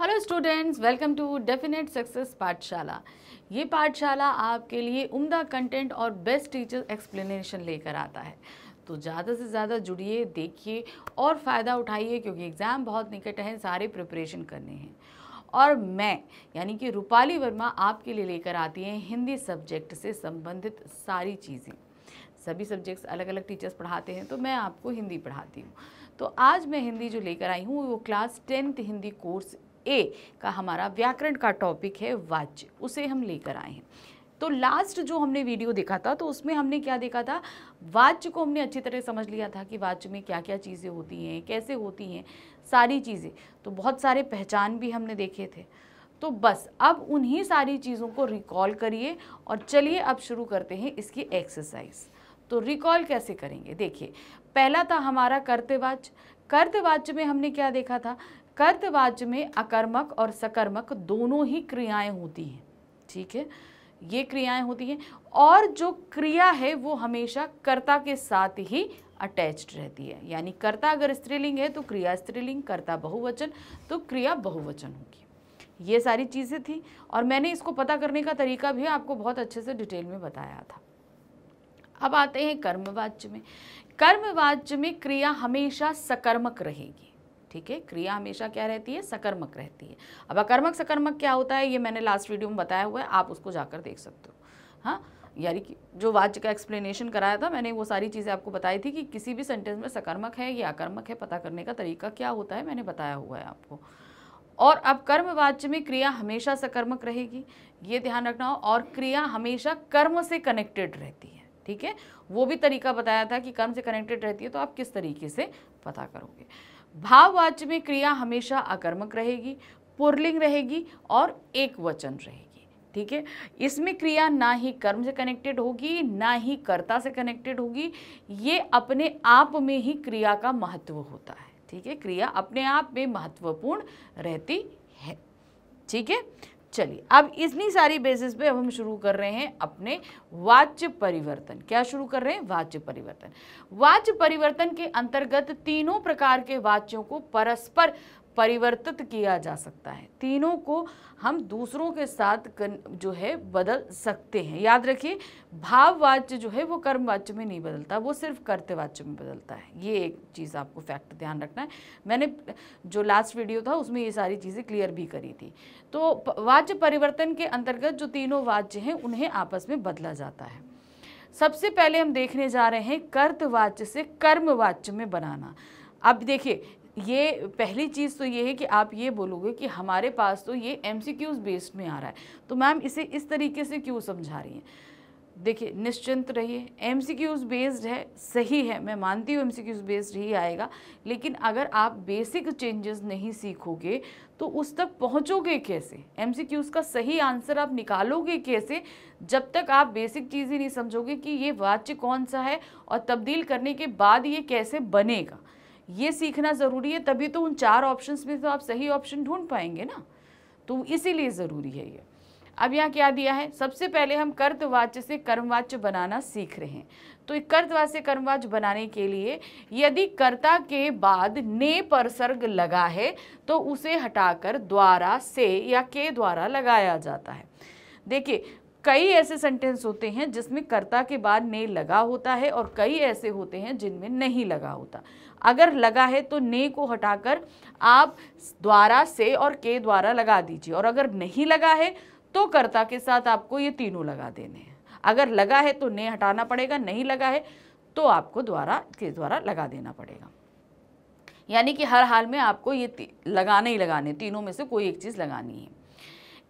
Hello students welcome to definite success पाठशाला ये पाठशाला आपके लिए उम्दा कंटेंट और बेस्ट टीचर एक्सप्लेनेशन लेकर आता है तो ज़्यादा से ज़्यादा जुड़िए देखिए और फ़ायदा उठाइए क्योंकि एग्ज़ाम बहुत निकट हैं सारे प्रिपरेशन करने हैं और मैं यानी कि रूपाली वर्मा आपके लिए लेकर आती हैं हिंदी सब्जेक्ट से संबंधित सारी चीज़ें सभी सब्जेक्ट्स अलग अलग टीचर्स पढ़ाते हैं तो मैं आपको हिंदी पढ़ाती हूँ तो आज मैं हिंदी जो लेकर आई हूँ वो class tenth Hindi course A का हमारा व्याकरण का टॉपिक है वाच्य उसे हम लेकर आए हैं तो लास्ट जो हमने वीडियो देखा था तो उसमें हमने क्या देखा था वाच्य को हमने अच्छी तरह समझ लिया था कि वाच्य में क्या क्या चीज़ें होती हैं कैसे होती हैं सारी चीज़ें तो बहुत सारे पहचान भी हमने देखे थे तो बस अब उन्हीं सारी चीज़ों को रिकॉल करिए और चलिए अब शुरू करते हैं इसकी एक्सरसाइज तो रिकॉल कैसे करेंगे देखिए पहला था हमारा कर्तवाच्य कर्तवाच्य में हमने क्या देखा था कर्तवाच्य में अकर्मक और सकर्मक दोनों ही क्रियाएं होती हैं ठीक है ये क्रियाएं होती हैं और जो क्रिया है वो हमेशा कर्ता के साथ ही अटैच्ड रहती है यानी कर्ता अगर स्त्रीलिंग है तो क्रिया स्त्रीलिंग कर्ता बहुवचन तो क्रिया बहुवचन होगी ये सारी चीज़ें थी और मैंने इसको पता करने का तरीका भी आपको बहुत अच्छे से डिटेल में बताया था अब आते हैं कर्मवाच्य में कर्मवाच्य में क्रिया हमेशा सकर्मक रहेगी ठीक है क्रिया हमेशा क्या रहती है सकर्मक रहती है अब अकर्मक सकर्मक क्या होता है ये मैंने लास्ट वीडियो में बताया हुआ है आप उसको जाकर देख सकते हो हाँ यानी कि जो वाच्य का एक्सप्लेनेशन कराया था मैंने वो सारी चीज़ें आपको बताई थी कि किसी भी सेंटेंस में सकर्मक है या अकर्मक है पता करने का तरीका क्या होता है मैंने बताया हुआ है आपको और अब कर्म वाच्य में क्रिया हमेशा सकर्मक रहेगी ये ध्यान रखना हो और क्रिया हमेशा कर्म से कनेक्टेड रहती है ठीक है वो भी तरीका बताया था कि कर्म से कनेक्टेड रहती है तो आप किस तरीके से पता करोगे भाववाच्य में क्रिया हमेशा आकर्मक रहेगी पुरलिंग रहेगी और एक वचन रहेगी ठीक है इसमें क्रिया ना ही कर्म से कनेक्टेड होगी ना ही कर्ता से कनेक्टेड होगी ये अपने आप में ही क्रिया का महत्व होता है ठीक है क्रिया अपने आप में महत्वपूर्ण रहती है ठीक है चलिए अब इतनी सारी बेसिस पे अब हम शुरू कर रहे हैं अपने वाच्य परिवर्तन क्या शुरू कर रहे हैं वाच्य परिवर्तन वाच्य परिवर्तन के अंतर्गत तीनों प्रकार के वाच्यों को परस्पर परिवर्तित किया जा सकता है तीनों को हम दूसरों के साथ जो है बदल सकते हैं याद रखिए भाववाच्य जो है वो कर्मवाच्य में नहीं बदलता वो सिर्फ कर्तवाच्य में बदलता है ये एक चीज़ आपको फैक्ट ध्यान रखना है मैंने जो लास्ट वीडियो था उसमें ये सारी चीज़ें क्लियर भी करी थी तो वाच्य परिवर्तन के अंतर्गत जो तीनों वाच्य हैं उन्हें आपस में बदला जाता है सबसे पहले हम देखने जा रहे हैं कर्तवाच्य से कर्मवाच्य में बनाना अब देखिए ये पहली चीज़ तो ये है कि आप ये बोलोगे कि हमारे पास तो ये एम बेस्ड में आ रहा है तो मैम इसे इस तरीके से क्यों समझा रही हैं देखिए निश्चिंत रहिए एम बेस्ड है सही है मैं मानती हूँ एम बेस्ड ही आएगा लेकिन अगर आप बेसिक चेंजेस नहीं सीखोगे तो उस तक पहुँचोगे कैसे एम का सही आंसर आप निकालोगे कैसे जब तक आप बेसिक चीज़ ही नहीं समझोगे कि ये वाच्य कौन सा है और तब्दील करने के बाद ये कैसे बनेगा ये सीखना ज़रूरी है तभी तो उन चार ऑप्शन में तो आप सही ऑप्शन ढूंढ पाएंगे ना तो इसीलिए ज़रूरी है ये अब यहाँ क्या दिया है सबसे पहले हम कर्तवाच्य से कर्मवाच्य बनाना सीख रहे हैं तो कर्तवाच्य से कर्मवाच्य बनाने के लिए यदि कर्ता के बाद ने पर सर्ग लगा है तो उसे हटाकर द्वारा से या के द्वारा लगाया जाता है देखिए कई ऐसे सेंटेंस होते हैं जिसमें कर्ता के बाद ने लगा होता है और कई ऐसे होते हैं जिनमें नहीं लगा होता अगर लगा है तो ने को हटाकर आप द्वारा से और के द्वारा लगा दीजिए और अगर नहीं लगा है तो कर्ता के साथ आपको ये तीनों लगा देने हैं अगर लगा है तो ने हटाना पड़ेगा नहीं लगा है तो आपको द्वारा के द्वारा लगा देना पड़ेगा यानी कि हर हाल में आपको ये लगाने ही लगाने तीनों में से कोई एक चीज़ लगानी है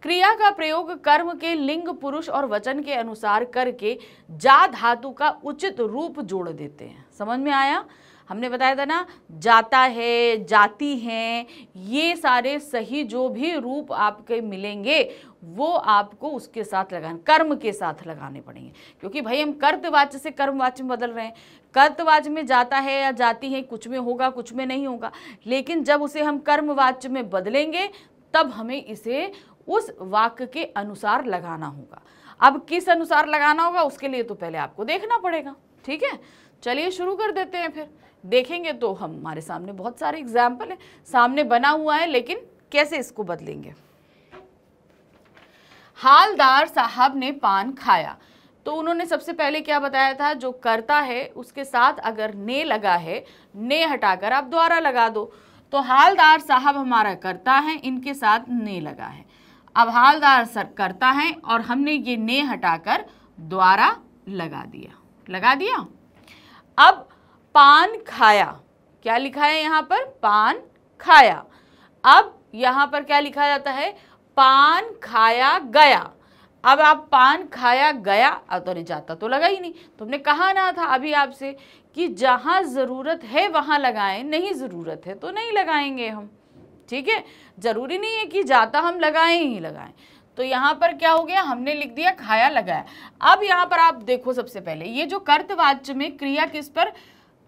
क्रिया का प्रयोग कर्म के लिंग पुरुष और वचन के अनुसार करके जा धातु का उचित रूप जोड़ देते हैं समझ में आया हमने बताया था ना जाता है जाती हैं ये सारे सही जो भी रूप आपके मिलेंगे वो आपको उसके साथ लगा कर्म के साथ लगाने पड़ेंगे क्योंकि भाई हम कर्तवाच्य से कर्मवाच्य में बदल रहे हैं कर्तवाच्य में जाता है या जाती है कुछ में होगा कुछ में नहीं होगा लेकिन जब उसे हम कर्मवाच्य में बदलेंगे तब हमें इसे उस वाक्य के अनुसार लगाना होगा अब किस अनुसार लगाना होगा उसके लिए तो पहले आपको देखना पड़ेगा ठीक है चलिए शुरू कर देते हैं फिर देखेंगे तो हम हमारे सामने बहुत सारे एग्जाम्पल हैं सामने बना हुआ है लेकिन कैसे इसको बदलेंगे हालदार साहब ने पान खाया तो उन्होंने सबसे पहले क्या बताया था जो करता है उसके साथ अगर ने लगा है ने हटाकर आप द्वारा लगा दो तो हालदार साहब हमारा करता है इनके साथ ने लगा है अब हालदार सर करता है और हमने ये ने हटाकर द्वारा लगा दिया लगा दिया अब पान खाया क्या लिखा है यहाँ पर पान खाया अब यहाँ पर क्या लिखा जाता है पान खाया गया अब आप पान खाया गया अतोने जाता तो लगा ही नहीं तुमने कहा ना था अभी आपसे कि जहाँ ज़रूरत है वहाँ लगाएं नहीं ज़रूरत है तो नहीं लगाएंगे हम ठीक है ज़रूरी नहीं है कि जाता हम लगाएं ही लगाएं तो यहाँ पर क्या हो गया हमने लिख दिया खाया लगाया अब यहाँ पर आप देखो सबसे पहले ये जो कर्तवाच्य में क्रिया किस पर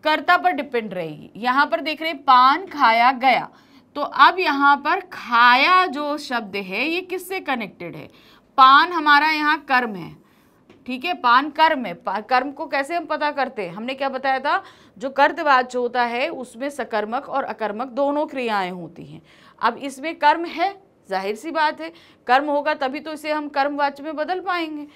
कर्ता पर डिपेंड रहेगी यहाँ पर देख रहे पान खाया गया तो अब यहाँ पर खाया जो शब्द है ये किससे कनेक्टेड है पान हमारा यहाँ कर्म है ठीक है पान कर्म है पा, कर्म को कैसे हम पता करते हैं हमने क्या बताया था जो कर्तवाच होता है उसमें सकर्मक और अकर्मक दोनों क्रियाएं होती हैं अब इसमें कर्म है जाहिर सी बात है कर्म होगा तभी तो इसे हम कर्मवाच में बदल पाएंगे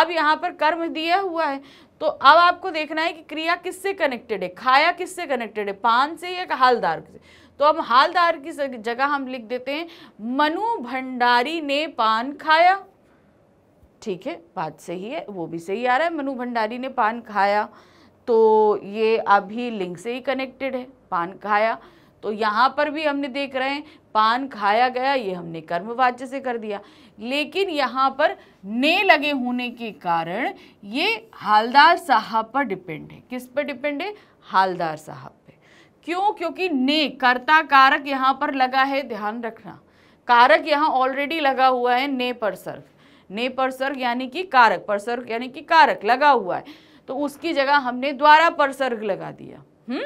अब यहाँ पर कर्म दिया हुआ है तो अब आपको देखना है कि क्रिया किससे कनेक्टेड है खाया किससे कनेक्टेड है पान से या हालदार से तो अब हालदार की जगह हम लिख देते हैं मनु भंडारी ने पान खाया ठीक है बात सही है वो भी सही आ रहा है मनु भंडारी ने पान खाया तो ये अभी लिंग से ही कनेक्टेड है पान खाया तो यहाँ पर भी हमने देख रहे हैं पान खाया गया ये हमने कर्मवाच्य से कर दिया लेकिन यहाँ पर ने लगे होने के कारण ये हालदार साहब पर डिपेंड है किस पर डिपेंड है हालदार साहब पे क्यों क्योंकि ने कर्ता कारक यहाँ पर लगा है ध्यान रखना कारक यहाँ ऑलरेडी लगा हुआ है ने पर सर्ग ने पर सर्ग यानी कि कारक पर सर्ग यानी कि कारक लगा हुआ है तो उसकी जगह हमने द्वारा पर सर्ग लगा दिया हम्म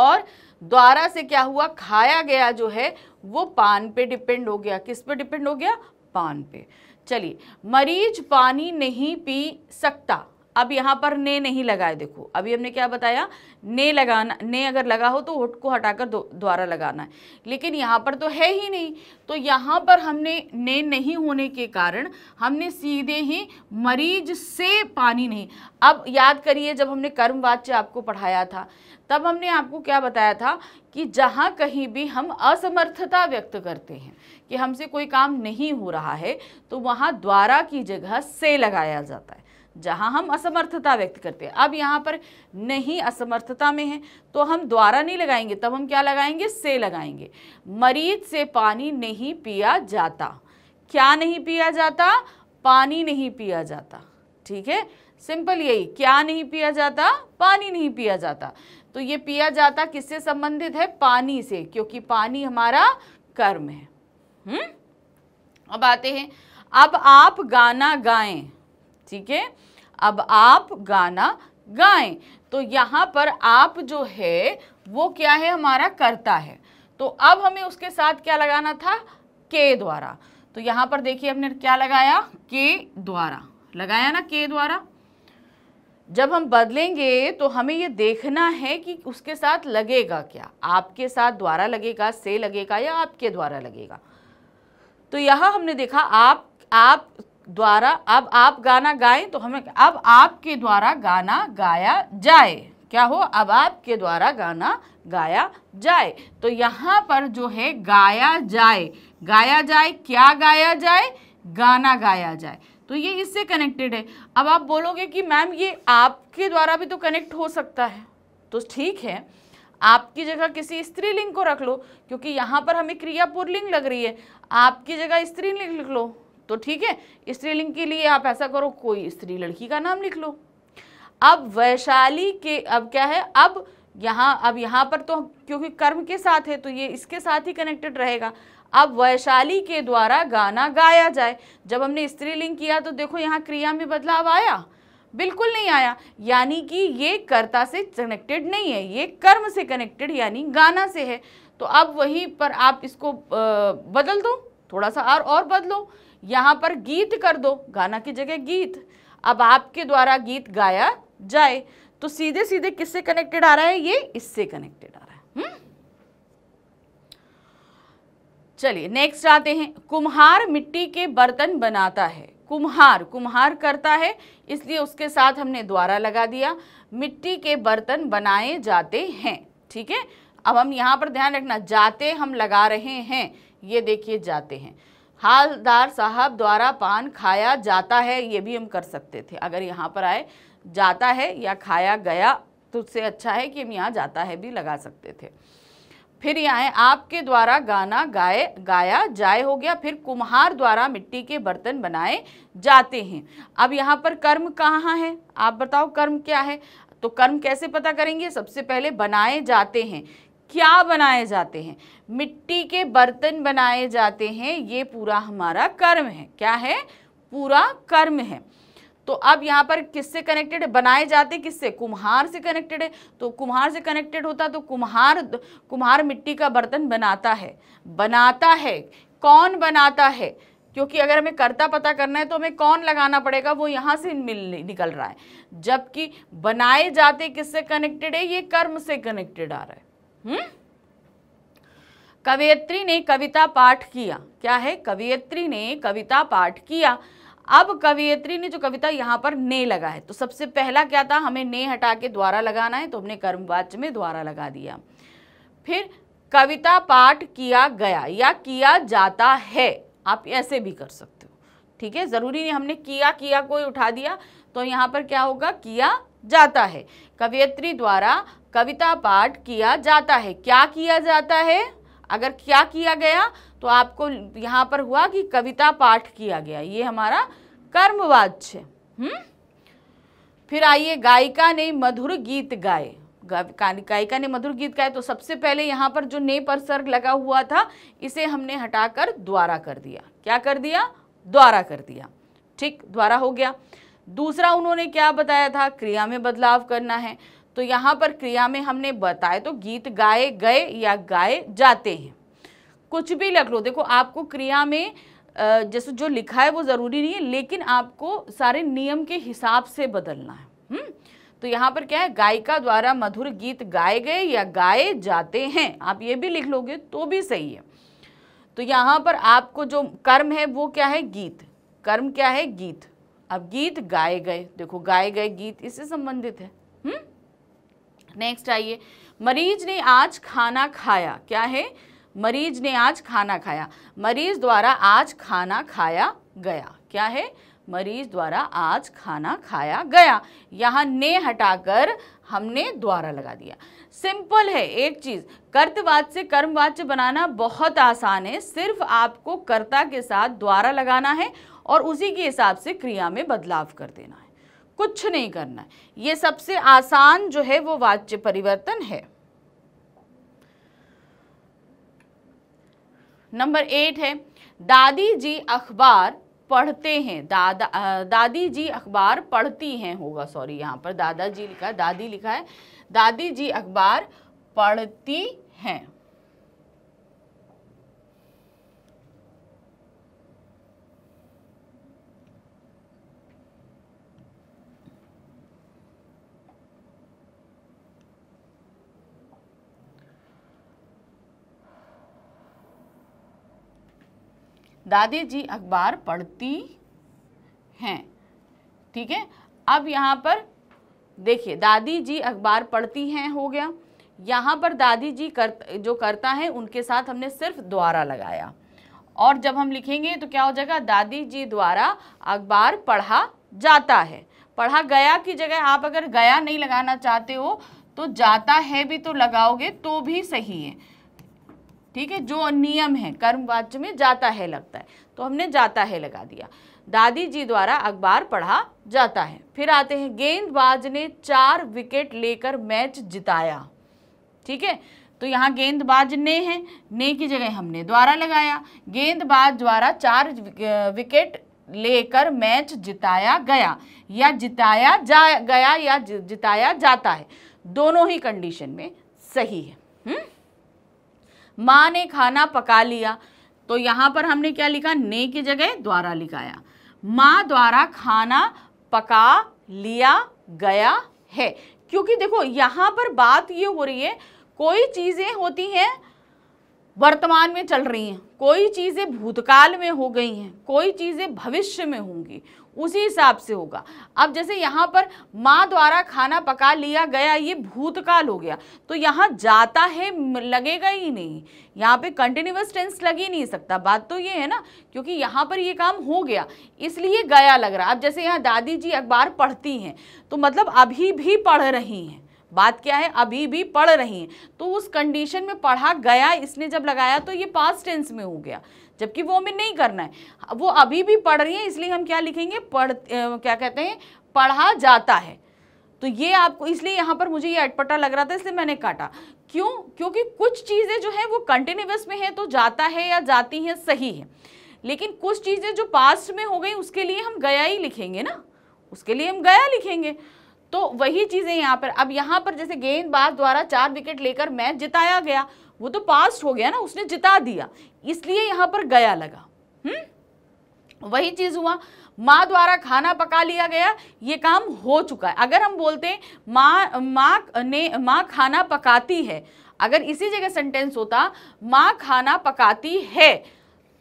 और द्वारा से क्या हुआ खाया गया जो है वो पान पे डिपेंड हो गया किस पे डिपेंड हो गया पान पे चलिए मरीज पानी नहीं पी सकता अब यहाँ पर ने नहीं लगाए देखो अभी हमने क्या बताया ने लगाना ने अगर लगा हो तो होट को हटाकर द्वारा लगाना है लेकिन यहाँ पर तो है ही नहीं तो यहाँ पर हमने ने नहीं होने के कारण हमने सीधे ही मरीज से पानी नहीं अब याद करिए जब हमने कर्मवाच्य आपको पढ़ाया था तब हमने आपको क्या बताया था कि जहाँ कहीं भी हम असमर्थता व्यक्त करते हैं कि हमसे कोई काम नहीं हो रहा है तो वहाँ द्वारा की जगह से लगाया जाता है जहाँ हम असमर्थता व्यक्त करते हैं अब यहाँ पर नहीं असमर्थता में है तो हम द्वारा नहीं लगाएंगे तब हम क्या लगाएंगे से लगाएंगे मरीज से पानी नहीं पिया जाता क्या नहीं पिया जाता पानी नहीं पिया जाता ठीक है सिंपल यही क्या नहीं पिया जाता पानी नहीं पिया जाता तो ये पिया जाता किससे संबंधित है पानी से क्योंकि पानी हमारा कर्म है हम्म अब आते हैं अब आप गाना गाएं ठीक है अब आप गाना गाएं तो यहाँ पर आप जो है वो क्या है हमारा करता है तो अब हमें उसके साथ क्या लगाना था के द्वारा तो यहाँ पर देखिए हमने क्या लगाया के द्वारा लगाया ना के द्वारा जब हम बदलेंगे तो हमें ये देखना है कि उसके साथ लगेगा क्या आपके साथ द्वारा लगेगा से लगेगा या आपके द्वारा लगेगा तो यहाँ हमने देखा आप आप द्वारा अब आप गाना गाएं तो हमें अब आपके द्वारा गाना गाया जाए क्या हो अब आपके द्वारा गाना गाया जाए तो यहाँ पर जो है गाया जाए गाया जाए क्या गाया जाए गाना गाया जाए तो ये इससे कनेक्टेड है अब आप बोलोगे कि मैम ये आपके द्वारा भी तो कनेक्ट हो सकता है तो ठीक है आपकी जगह किसी स्त्रीलिंग को रख लो क्योंकि यहाँ पर हमें क्रिया पुरलिंग लग रही है आपकी जगह स्त्रीलिंग लिख लो तो ठीक है स्त्रीलिंग के लिए आप ऐसा करो कोई स्त्री लड़की का नाम लिख लो अब वैशाली के अब क्या है अब यहाँ अब यहाँ पर तो क्योंकि कर्म के साथ है तो ये इसके साथ ही कनेक्टेड रहेगा अब वैशाली के द्वारा गाना गाया जाए जब हमने स्त्रीलिंग किया तो देखो यहाँ क्रिया में बदलाव आया बिल्कुल नहीं आया यानी कि ये कर्ता से कनेक्टेड नहीं है ये कर्म से कनेक्टेड यानी गाना से है तो अब वहीं पर आप इसको बदल दो थोड़ा सा और और बदलो यहाँ पर गीत कर दो गाना की जगह गीत अब आपके द्वारा गीत गाया जाए तो सीधे सीधे किससे कनेक्टेड आ रहा है ये इससे कनेक्टेड आ रहा है हुँ? हम्म? चलिए नेक्स्ट आते हैं कुम्हार मिट्टी के बर्तन बनाता है कुम्हार कुम्हार करता है इसलिए उसके साथ हमने द्वारा लगा दिया मिट्टी के बर्तन बनाए जाते हैं ठीक है अब हम यहाँ पर ध्यान रखना जाते हम लगा रहे हैं ये देखिए जाते हैं हालदार साहब द्वारा पान खाया जाता है ये भी हम कर सकते थे अगर यहाँ पर आए जाता है या खाया गया तो उससे अच्छा है कि हम यहाँ जाता है भी लगा सकते थे फिर यहाँ है आपके द्वारा गाना गाए गाया जाए हो गया फिर कुम्हार द्वारा मिट्टी के बर्तन बनाए जाते हैं अब यहाँ पर कर्म कहाँ है आप बताओ कर्म क्या है तो कर्म कैसे पता करेंगे सबसे पहले बनाए जाते हैं क्या बनाए जाते हैं मिट्टी के बर्तन बनाए जाते हैं ये पूरा हमारा कर्म है क्या है पूरा कर्म है तो अब यहाँ पर किससे कनेक्टेड बनाए जाते किससे कुम्हार से कनेक्टेड है तो कुम्हार से कनेक्टेड होता तो कुम्हार कुम्हार मिट्टी का बर्तन बनाता है बनाता है कौन बनाता है क्योंकि अगर हमें कर्ता पता करना है तो हमें कौन लगाना पड़ेगा वो यहाँ से मिल निकल रहा है जबकि बनाए जाते किससे कनेक्टेड है ये कर्म से कनेक्टेड आ रहा है हुँ? हम्म? कवयित्री ने कविता पाठ किया क्या है कवियत्री ने कविता पाठ किया अब कवियत्री ने जो कविता यहाँ पर ने लगा है तो सबसे पहला क्या था हमें ने हटा के द्वारा लगाना है तो हमने कर्मवाच्य में द्वारा लगा दिया फिर कविता पाठ किया गया या किया जाता है आप ऐसे भी कर सकते हो ठीक है ज़रूरी नहीं हमने किया किया कोई उठा दिया तो यहाँ पर क्या होगा किया जाता है कवियत्री द्वारा कविता पाठ किया जाता है क्या किया जाता है अगर क्या किया गया तो आपको यहाँ पर हुआ कि कविता पाठ किया गया ये हमारा कर्मवाच्य हम्म? फिर आइए गायिका ने मधुर गीत गाए गायिका ने मधुर गीत गाए तो सबसे पहले यहाँ पर जो ने पर सर्ग लगा हुआ था इसे हमने हटाकर द्वारा कर दिया क्या कर दिया द्वारा कर दिया ठीक द्वारा हो गया दूसरा उन्होंने क्या बताया था क्रिया में बदलाव करना है तो यहाँ पर क्रिया में हमने बताया तो गीत गाए गए या गाए जाते हैं कुछ भी लग लो देखो आपको क्रिया में जैसे जो लिखा है वो ज़रूरी नहीं है लेकिन आपको सारे नियम के हिसाब से बदलना है हुँ? हम्म? तो यहाँ पर क्या है गायिका द्वारा मधुर गीत गाए गए या गाए जाते हैं आप ये भी लिख लोगे तो भी सही है तो यहाँ पर आपको जो कर्म है वो क्या है गीत कर्म क्या है गीत अब गीत गाए गए देखो गाए गए गीत इससे संबंधित है हुँ? हम्म? नेक्स्ट आइए मरीज ने आज खाना खाया क्या है मरीज ने आज खाना खाया मरीज द्वारा आज खाना खाया गया क्या है मरीज द्वारा आज खाना खाया गया यहाँ ने हटाकर हमने द्वारा लगा दिया सिंपल है एक चीज़ कर्तवाद से कर्मवाच्य बनाना बहुत आसान है सिर्फ आपको कर्ता के साथ द्वारा लगाना है और उसी के हिसाब से क्रिया में बदलाव कर देना है कुछ नहीं करना है ये सबसे आसान जो है वो वाच्य परिवर्तन है नंबर एट है दादी जी अखबार पढ़ते हैं दादा दादी जी अखबार पढ़ती हैं होगा सॉरी यहाँ पर दादाजी लिखा है दादी लिखा है दादी जी अखबार पढ़ती हैं दादी जी अखबार पढ़ती हैं ठीक है अब यहाँ पर देखिए दादी जी अखबार पढ़ती हैं हो गया यहाँ पर दादी जी कर जो करता है उनके साथ हमने सिर्फ द्वारा लगाया और जब हम लिखेंगे तो क्या हो जाएगा दादी जी द्वारा अखबार पढ़ा जाता है पढ़ा गया की जगह आप अगर गया नहीं लगाना चाहते हो तो जाता है भी तो लगाओगे तो भी सही है ठीक है जो नियम है कर्मवाच्य में जाता है लगता है तो हमने जाता है लगा दिया दादी जी द्वारा अखबार पढ़ा जाता है फिर आते हैं गेंदबाज ने चार विकेट लेकर मैच जिताया ठीक है तो यहाँ गेंदबाज ने है ने की जगह हमने द्वारा लगाया गेंदबाज द्वारा चार विकेट लेकर मैच जिताया गया या जिताया जा गया या जिताया जाता है दोनों ही कंडीशन में सही है हुँ? हम्म? माँ ने खाना पका लिया तो यहाँ पर हमने क्या लिखा ने की जगह द्वारा लिखाया माँ द्वारा खाना पका लिया गया है क्योंकि देखो यहाँ पर बात ये हो रही है कोई चीज़ें होती हैं वर्तमान में चल रही हैं कोई चीज़ें भूतकाल में हो गई हैं कोई चीज़ें भविष्य में होंगी उसी हिसाब से होगा अब जैसे यहाँ पर माँ द्वारा खाना पका लिया गया ये भूतकाल हो गया तो यहाँ जाता है लगेगा ही नहीं यहाँ पे कंटिन्यूस टेंस लग ही नहीं सकता बात तो ये है ना क्योंकि यहाँ पर ये काम हो गया इसलिए गया लग रहा अब जैसे यहाँ दादी जी अखबार पढ़ती हैं तो मतलब अभी भी पढ़ रही हैं बात क्या है अभी भी पढ़ रही हैं तो उस कंडीशन में पढ़ा गया इसने जब लगाया तो ये पास्ट टेंस में हो गया जबकि वो हमें नहीं करना है वो अभी भी पढ़ रही हैं इसलिए हम क्या लिखेंगे पढ़ क्या कहते हैं पढ़ा जाता है तो ये आपको इसलिए यहाँ पर मुझे ये अटपटा लग रहा था इसलिए मैंने काटा क्यों क्योंकि कुछ चीज़ें जो है वो कंटिन्यूस में है तो जाता है या जाती हैं सही है लेकिन कुछ चीज़ें जो पास्ट में हो गई उसके लिए हम गया ही लिखेंगे ना उसके लिए हम गया लिखेंगे तो वही चीज़ें यहाँ पर अब यहाँ पर जैसे गेंदबाज द्वारा चार विकेट लेकर मैच जिताया गया वो तो पास्ट हो गया ना उसने जिता दिया इसलिए यहाँ पर गया लगा हम्म वही चीज़ हुआ माँ द्वारा खाना पका लिया गया ये काम हो चुका है अगर हम बोलते माँ माँ ने माँ खाना पकाती है अगर इसी जगह सेंटेंस होता माँ खाना पकाती है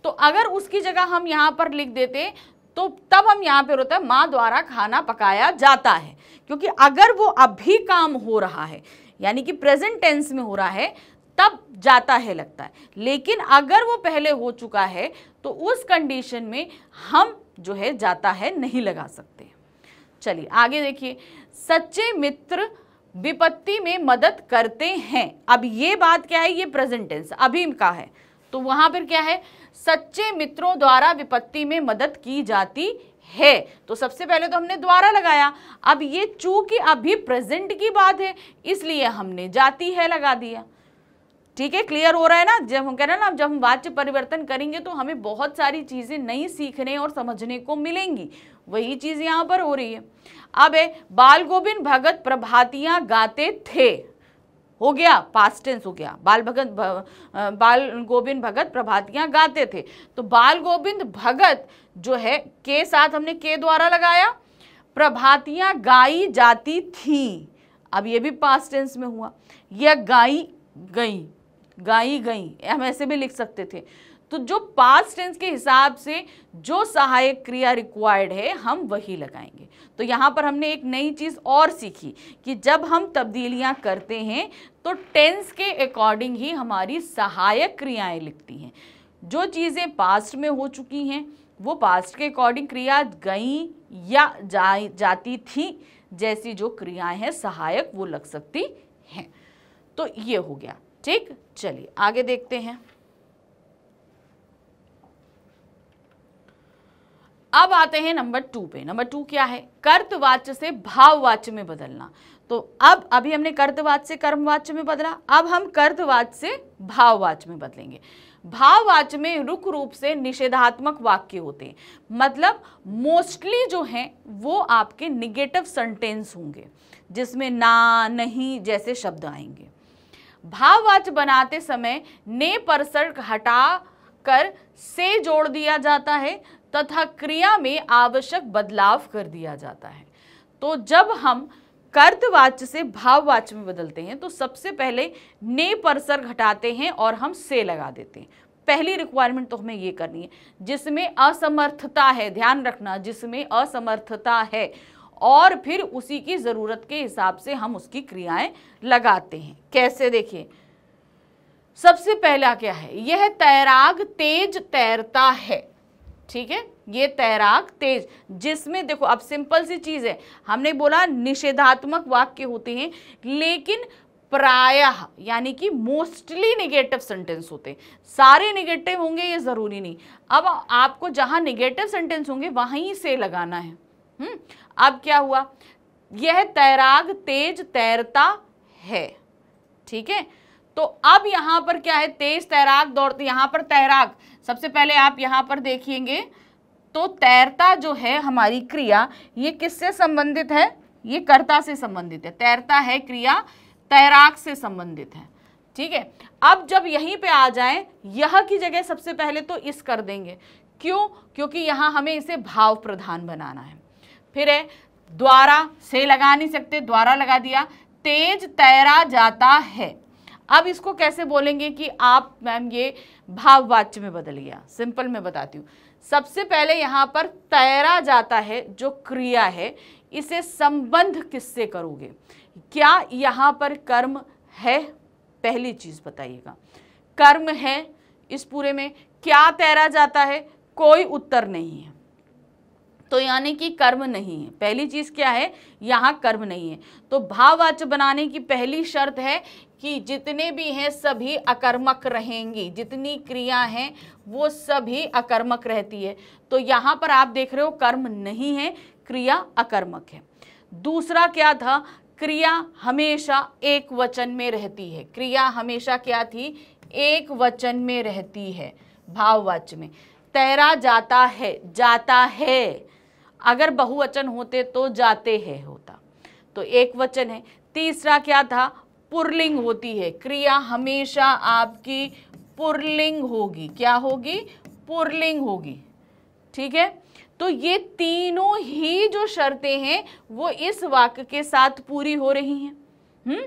तो अगर उसकी जगह हम यहाँ पर लिख देते तो तब हम यहाँ पर होता है माँ द्वारा खाना पकाया जाता है क्योंकि अगर वो अभी काम हो रहा है यानी कि प्रेजेंट टेंस में हो रहा है तब जाता है लगता है लेकिन अगर वो पहले हो चुका है तो उस कंडीशन में हम जो है जाता है नहीं लगा सकते चलिए आगे देखिए सच्चे मित्र विपत्ति में मदद करते हैं अब ये बात क्या है ये प्रेजेंटेंस अभी का है तो वहां पर क्या है सच्चे मित्रों द्वारा विपत्ति में मदद की जाती है तो सबसे पहले तो हमने द्वारा लगाया अब ये चूंकि अभी प्रेजेंट की बात है इसलिए हमने जाती है लगा दिया ठीक है क्लियर हो रहा है ना जब हम कह रहे हैं ना जब हम वाच्य परिवर्तन करेंगे तो हमें बहुत सारी चीज़ें नई सीखने और समझने को मिलेंगी वही चीज़ यहाँ पर हो रही है अब है बाल गोविंद भगत प्रभातियाँ गाते थे हो गया पास्ट टेंस हो गया बाल भगत बाल गोविंद भगत प्रभातियाँ गाते थे तो बाल गोविंद भगत जो है के साथ हमने के द्वारा लगाया प्रभातियाँ गाई जाती थी अब ये भी पास्ट टेंस में हुआ यह गाई गई गाई गई हम ऐसे भी लिख सकते थे तो जो पास्ट टेंस के हिसाब से जो सहायक क्रिया रिक्वायर्ड है हम वही लगाएंगे तो यहाँ पर हमने एक नई चीज़ और सीखी कि जब हम तब्दीलियाँ करते हैं तो टेंस के अकॉर्डिंग ही हमारी सहायक क्रियाएं लिखती हैं जो चीज़ें पास्ट में हो चुकी हैं वो पास्ट के अकॉर्डिंग क्रिया गई या जा, जाती थी जैसी जो क्रियाएं हैं सहायक वो लग सकती हैं तो ये हो गया ठीक चलिए आगे देखते हैं अब आते हैं नंबर टू पे नंबर टू क्या है कर्तवाच्य से भाववाच्य में बदलना तो अब अभी हमने कर्तवाच्य से कर्मवाच्य में बदला अब हम कर्तवाच्य से भाववाच्य में बदलेंगे भाववाच्य में रुक रूप से निषेधात्मक वाक्य होते हैं मतलब मोस्टली जो हैं वो आपके निगेटिव सेंटेंस होंगे जिसमें ना नहीं जैसे शब्द आएंगे भाववाच बनाते समय ने परसर्ग हटा कर से जोड़ दिया जाता है तथा क्रिया में आवश्यक बदलाव कर दिया जाता है तो जब हम कर्तवाच्य से भाववाच्य में बदलते हैं तो सबसे पहले ने परसर घटाते हैं और हम से लगा देते हैं पहली रिक्वायरमेंट तो हमें ये करनी है जिसमें असमर्थता है ध्यान रखना जिसमें असमर्थता है और फिर उसी की ज़रूरत के हिसाब से हम उसकी क्रियाएं लगाते हैं कैसे देखिए सबसे पहला क्या है यह तैराग तेज तैरता है ठीक है ये तैराक तेज जिसमें देखो अब सिंपल सी चीज़ है हमने बोला निषेधात्मक वाक्य होते हैं लेकिन प्रायः यानी कि मोस्टली निगेटिव सेंटेंस होते हैं सारे निगेटिव होंगे ये ज़रूरी नहीं अब आपको जहां निगेटिव सेंटेंस होंगे वहीं से लगाना है अब क्या हुआ यह तैराग तेज तैरता है ठीक है तो अब यहां पर क्या है तेज तैराग दौड़ते यहां पर तैराग सबसे पहले आप यहां पर देखेंगे तो तैरता जो है हमारी क्रिया ये किससे संबंधित है ये कर्ता से संबंधित है तैरता है क्रिया तैराक से संबंधित है ठीक है अब जब यहीं पे आ जाए यह की जगह सबसे पहले तो इस कर देंगे क्यों क्योंकि यहां हमें इसे भाव प्रधान बनाना है फिर है द्वारा से लगा नहीं सकते द्वारा लगा दिया तेज तैरा जाता है अब इसको कैसे बोलेंगे कि आप मैम ये भाववाच्य में बदल गया सिंपल में बताती हूँ सबसे पहले यहाँ पर तैरा जाता है जो क्रिया है इसे संबंध किससे करोगे क्या यहाँ पर कर्म है पहली चीज़ बताइएगा कर्म है इस पूरे में क्या तैरा जाता है कोई उत्तर नहीं है तो यानी कि कर्म नहीं है पहली चीज़ क्या है यहाँ कर्म नहीं है तो भाववाच्य बनाने की पहली शर्त है कि जितने भी हैं सभी अकर्मक रहेंगी जितनी क्रिया हैं वो सभी अकर्मक रहती है तो यहाँ पर आप देख रहे हो कर्म नहीं है क्रिया अकर्मक है दूसरा क्या था क्रिया हमेशा एक वचन में रहती है क्रिया हमेशा क्या थी एक वचन में रहती है भाववाच्य में तैरा जाता है जाता है अगर बहुवचन होते तो जाते हैं होता तो एक वचन है तीसरा क्या था पुरलिंग होती है क्रिया हमेशा आपकी पुरलिंग होगी क्या होगी पुरलिंग होगी ठीक है तो ये तीनों ही जो शर्तें हैं वो इस वाक्य के साथ पूरी हो रही हैं हम्म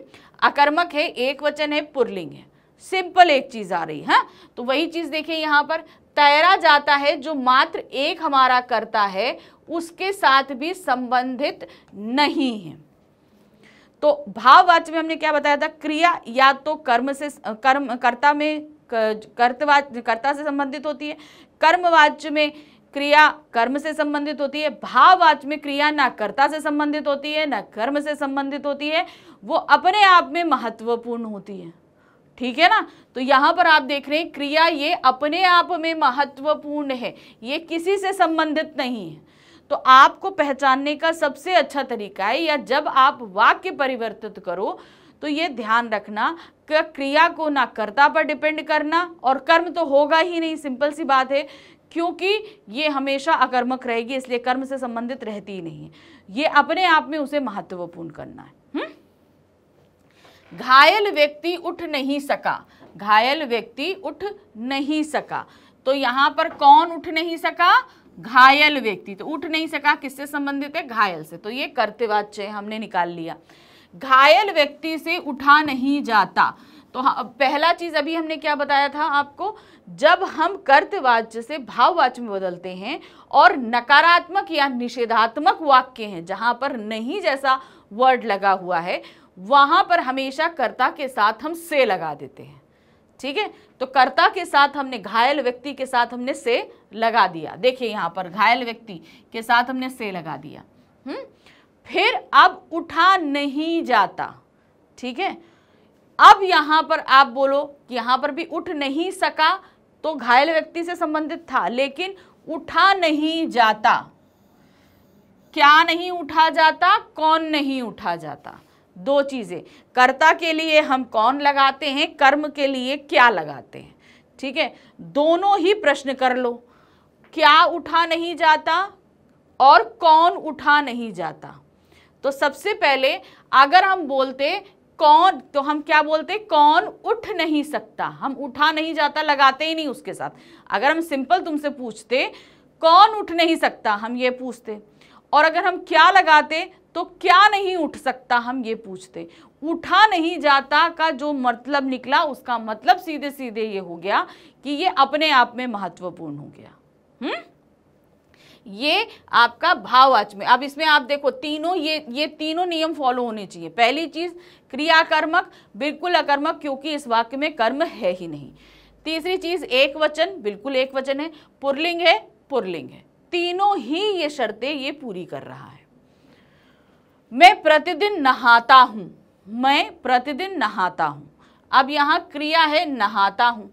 अकर्मक है एक वचन है पुरलिंग है सिंपल एक चीज आ रही है हाँ? तो वही चीज देखिए यहां पर तैरा जाता है जो मात्र एक हमारा करता है उसके साथ भी संबंधित नहीं है तो भाववाच में हमने क्या बताया था क्रिया या तो कर्म से कर्म कर्ता में कर्तवाच कर्ता से संबंधित होती है कर्मवाच में क्रिया कर्म से संबंधित होती है भाववाच में क्रिया ना कर्ता से संबंधित होती है ना कर्म से संबंधित होती है वो अपने आप में महत्वपूर्ण होती है ठीक है ना तो यहाँ पर आप देख रहे हैं क्रिया ये अपने आप में महत्वपूर्ण है ये किसी से संबंधित नहीं है तो आपको पहचानने का सबसे अच्छा तरीका है या जब आप वाक्य परिवर्तित करो तो ये ध्यान रखना क्रिया को ना कर्ता पर डिपेंड करना और कर्म तो होगा ही नहीं सिंपल सी बात है क्योंकि ये हमेशा अकर्मक रहेगी इसलिए कर्म से संबंधित रहती ही नहीं है ये अपने आप में उसे महत्वपूर्ण करना है हम्म? घायल व्यक्ति उठ नहीं सका घायल व्यक्ति उठ नहीं सका तो यहां पर कौन उठ नहीं सका घायल व्यक्ति तो उठ नहीं सका किससे संबंधित है घायल से तो ये वाच्य हमने निकाल लिया घायल व्यक्ति से उठा नहीं जाता तो हाँ, पहला चीज अभी हमने क्या बताया था आपको जब हम कर्तवाच्य से भाववाच्य में बदलते हैं और नकारात्मक या निषेधात्मक वाक्य हैं जहां पर नहीं जैसा वर्ड लगा हुआ है वहां पर हमेशा कर्ता के साथ हम से लगा देते हैं ठीक है तो कर्ता के साथ हमने घायल व्यक्ति के साथ हमने से लगा दिया देखिए यहाँ पर घायल व्यक्ति के साथ हमने से लगा दिया हम्म फिर अब उठा नहीं जाता ठीक है अब यहाँ पर आप बोलो कि यहाँ पर भी उठ नहीं सका तो घायल व्यक्ति से संबंधित था लेकिन उठा नहीं जाता क्या नहीं उठा जाता कौन नहीं उठा जाता दो चीज़ें कर्ता के लिए हम कौन लगाते हैं कर्म के लिए क्या लगाते हैं ठीक है दोनों ही प्रश्न कर लो क्या उठा नहीं जाता और कौन उठा नहीं जाता तो सबसे पहले अगर हम बोलते कौन तो हम क्या बोलते कौन उठ नहीं सकता हम उठा नहीं जाता लगाते ही नहीं उसके साथ अगर हम सिंपल तुमसे पूछते कौन उठ नहीं सकता हम ये पूछते और अगर हम क्या लगाते तो क्या नहीं उठ सकता हम ये पूछते उठा नहीं जाता का जो मतलब निकला उसका मतलब सीधे सीधे ये हो गया कि ये अपने आप में महत्वपूर्ण हो गया हम्म ये आपका भाववाच में अब इसमें आप देखो तीनों ये ये तीनों नियम फॉलो होने चाहिए पहली चीज क्रियाकर्मक बिल्कुल अकर्मक क्योंकि इस वाक्य में कर्म है ही नहीं तीसरी चीज एक वचन बिल्कुल एक वचन है पुरलिंग है पुरलिंग है तीनों ही ये शर्तें ये पूरी कर रहा है मैं प्रतिदिन नहाता हूँ मैं प्रतिदिन नहाता हूँ अब यहाँ क्रिया है नहाता हूँ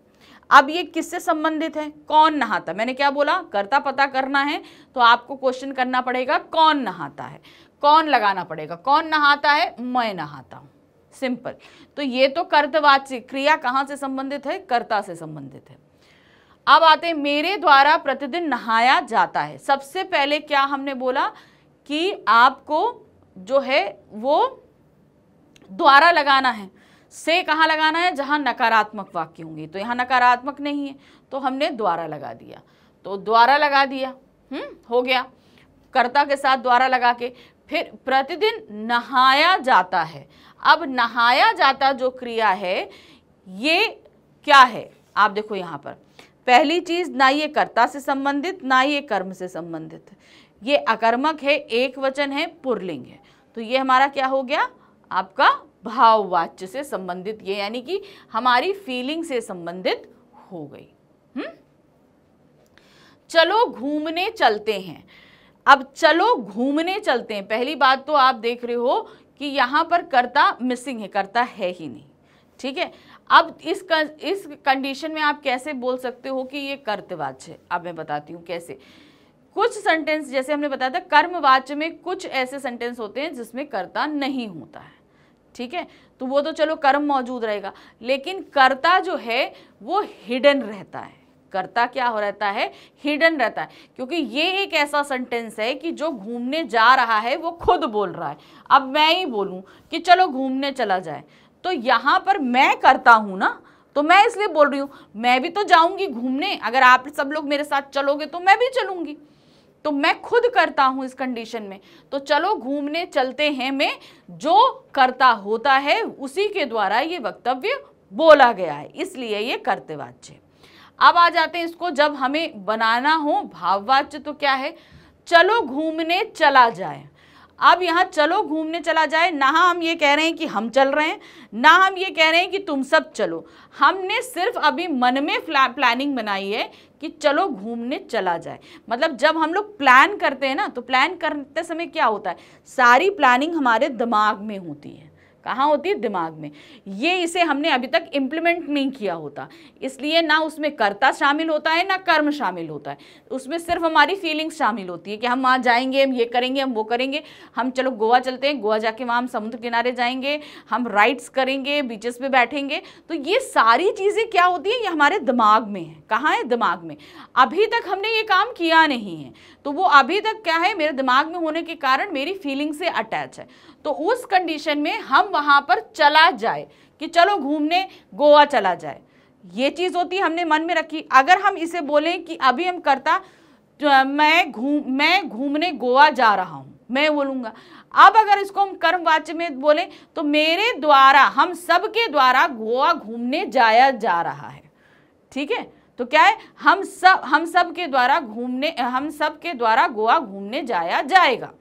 अब ये किससे संबंधित है कौन नहाता मैंने क्या बोला कर्ता पता करना है तो आपको क्वेश्चन करना पड़ेगा कौन नहाता है कौन लगाना पड़ेगा कौन नहाता है मैं नहाता हूँ सिंपल तो ये तो कर्तवाच्य क्रिया कहाँ से संबंधित है कर्ता से संबंधित है अब आते हैं मेरे द्वारा प्रतिदिन नहाया जाता है सबसे पहले क्या हमने बोला कि आपको जो है वो द्वारा लगाना है से कहाँ लगाना है जहाँ नकारात्मक वाक्य होंगे तो यहाँ नकारात्मक नहीं है तो हमने द्वारा लगा दिया तो द्वारा लगा दिया हम्म हो गया कर्ता के साथ द्वारा लगा के फिर प्रतिदिन नहाया जाता है अब नहाया जाता जो क्रिया है ये क्या है आप देखो यहाँ पर पहली चीज़ ना ये कर्ता से संबंधित ना ये कर्म से संबंधित ये अकर्मक है एक वचन है पुरलिंग है तो ये हमारा क्या हो गया आपका भाववाच्य से संबंधित ये यानी कि हमारी फीलिंग से संबंधित हो गई हम्म चलो घूमने चलते हैं अब चलो घूमने चलते हैं पहली बात तो आप देख रहे हो कि यहां पर कर्ता मिसिंग है कर्ता है ही नहीं ठीक है अब इस इस कंडीशन में आप कैसे बोल सकते हो कि ये कर्तवाच्य है अब मैं बताती हूँ कैसे कुछ सेंटेंस जैसे हमने बताया था कर्मवाच्य में कुछ ऐसे सेंटेंस होते हैं जिसमें कर्ता नहीं होता है ठीक है तो वो तो चलो कर्म मौजूद रहेगा लेकिन कर्ता जो है वो हिडन रहता है कर्ता क्या हो रहता है हिडन रहता है क्योंकि ये एक ऐसा सेंटेंस है कि जो घूमने जा रहा है वो खुद बोल रहा है अब मैं ही बोलूँ कि चलो घूमने चला जाए तो यहाँ पर मैं करता हूँ ना तो मैं इसलिए बोल रही हूँ मैं भी तो जाऊँगी घूमने अगर आप सब लोग मेरे साथ चलोगे तो मैं भी चलूँगी तो मैं खुद करता हूं इस कंडीशन में तो चलो घूमने चलते हैं मैं जो करता होता है उसी के द्वारा ये वक्तव्य बोला गया है इसलिए ये कर्तवाच्य अब आ जाते हैं इसको जब हमें बनाना हो भाववाच्य तो क्या है चलो घूमने चला जाए अब यहाँ चलो घूमने चला जाए ना हम ये कह रहे हैं कि हम चल रहे हैं ना हम ये कह रहे हैं कि तुम सब चलो हमने सिर्फ अभी मन में प्लानिंग बनाई है कि चलो घूमने चला जाए मतलब जब हम लोग प्लान करते हैं ना तो प्लान करते समय क्या होता है सारी प्लानिंग हमारे दिमाग में होती है कहाँ होती है दिमाग में ये इसे हमने अभी तक इम्प्लीमेंट नहीं किया होता इसलिए ना उसमें कर्ता शामिल होता है ना कर्म शामिल होता है उसमें सिर्फ हमारी फीलिंग्स शामिल होती है कि हम वहाँ जाएंगे हम ये करेंगे हम वो करेंगे हम चलो गोवा चलते हैं गोवा जाके वहाँ हम समुद्र किनारे जाएंगे हम राइड्स करेंगे बीचेस पे बैठेंगे तो ये सारी चीज़ें क्या होती हैं ये हमारे दिमाग में है कहाँ है दिमाग में अभी तक हमने ये काम किया नहीं है तो वो अभी तक क्या है मेरे दिमाग में होने के कारण मेरी फीलिंग से अटैच है तो उस कंडीशन में हम वहाँ पर चला जाए कि चलो घूमने गोवा चला जाए ये चीज़ होती हमने मन में रखी अगर हम इसे बोलें कि अभी हम करता तो मैं घूम मैं घूमने गोवा जा रहा हूँ मैं बोलूँगा अब अगर इसको हम वाच्य में बोलें तो मेरे द्वारा हम सबके द्वारा गोवा घूमने जाया जा रहा है ठीक है तो क्या है हम सब हम सब के द्वारा घूमने हम सब के द्वारा गोवा घूमने जाया जाएगा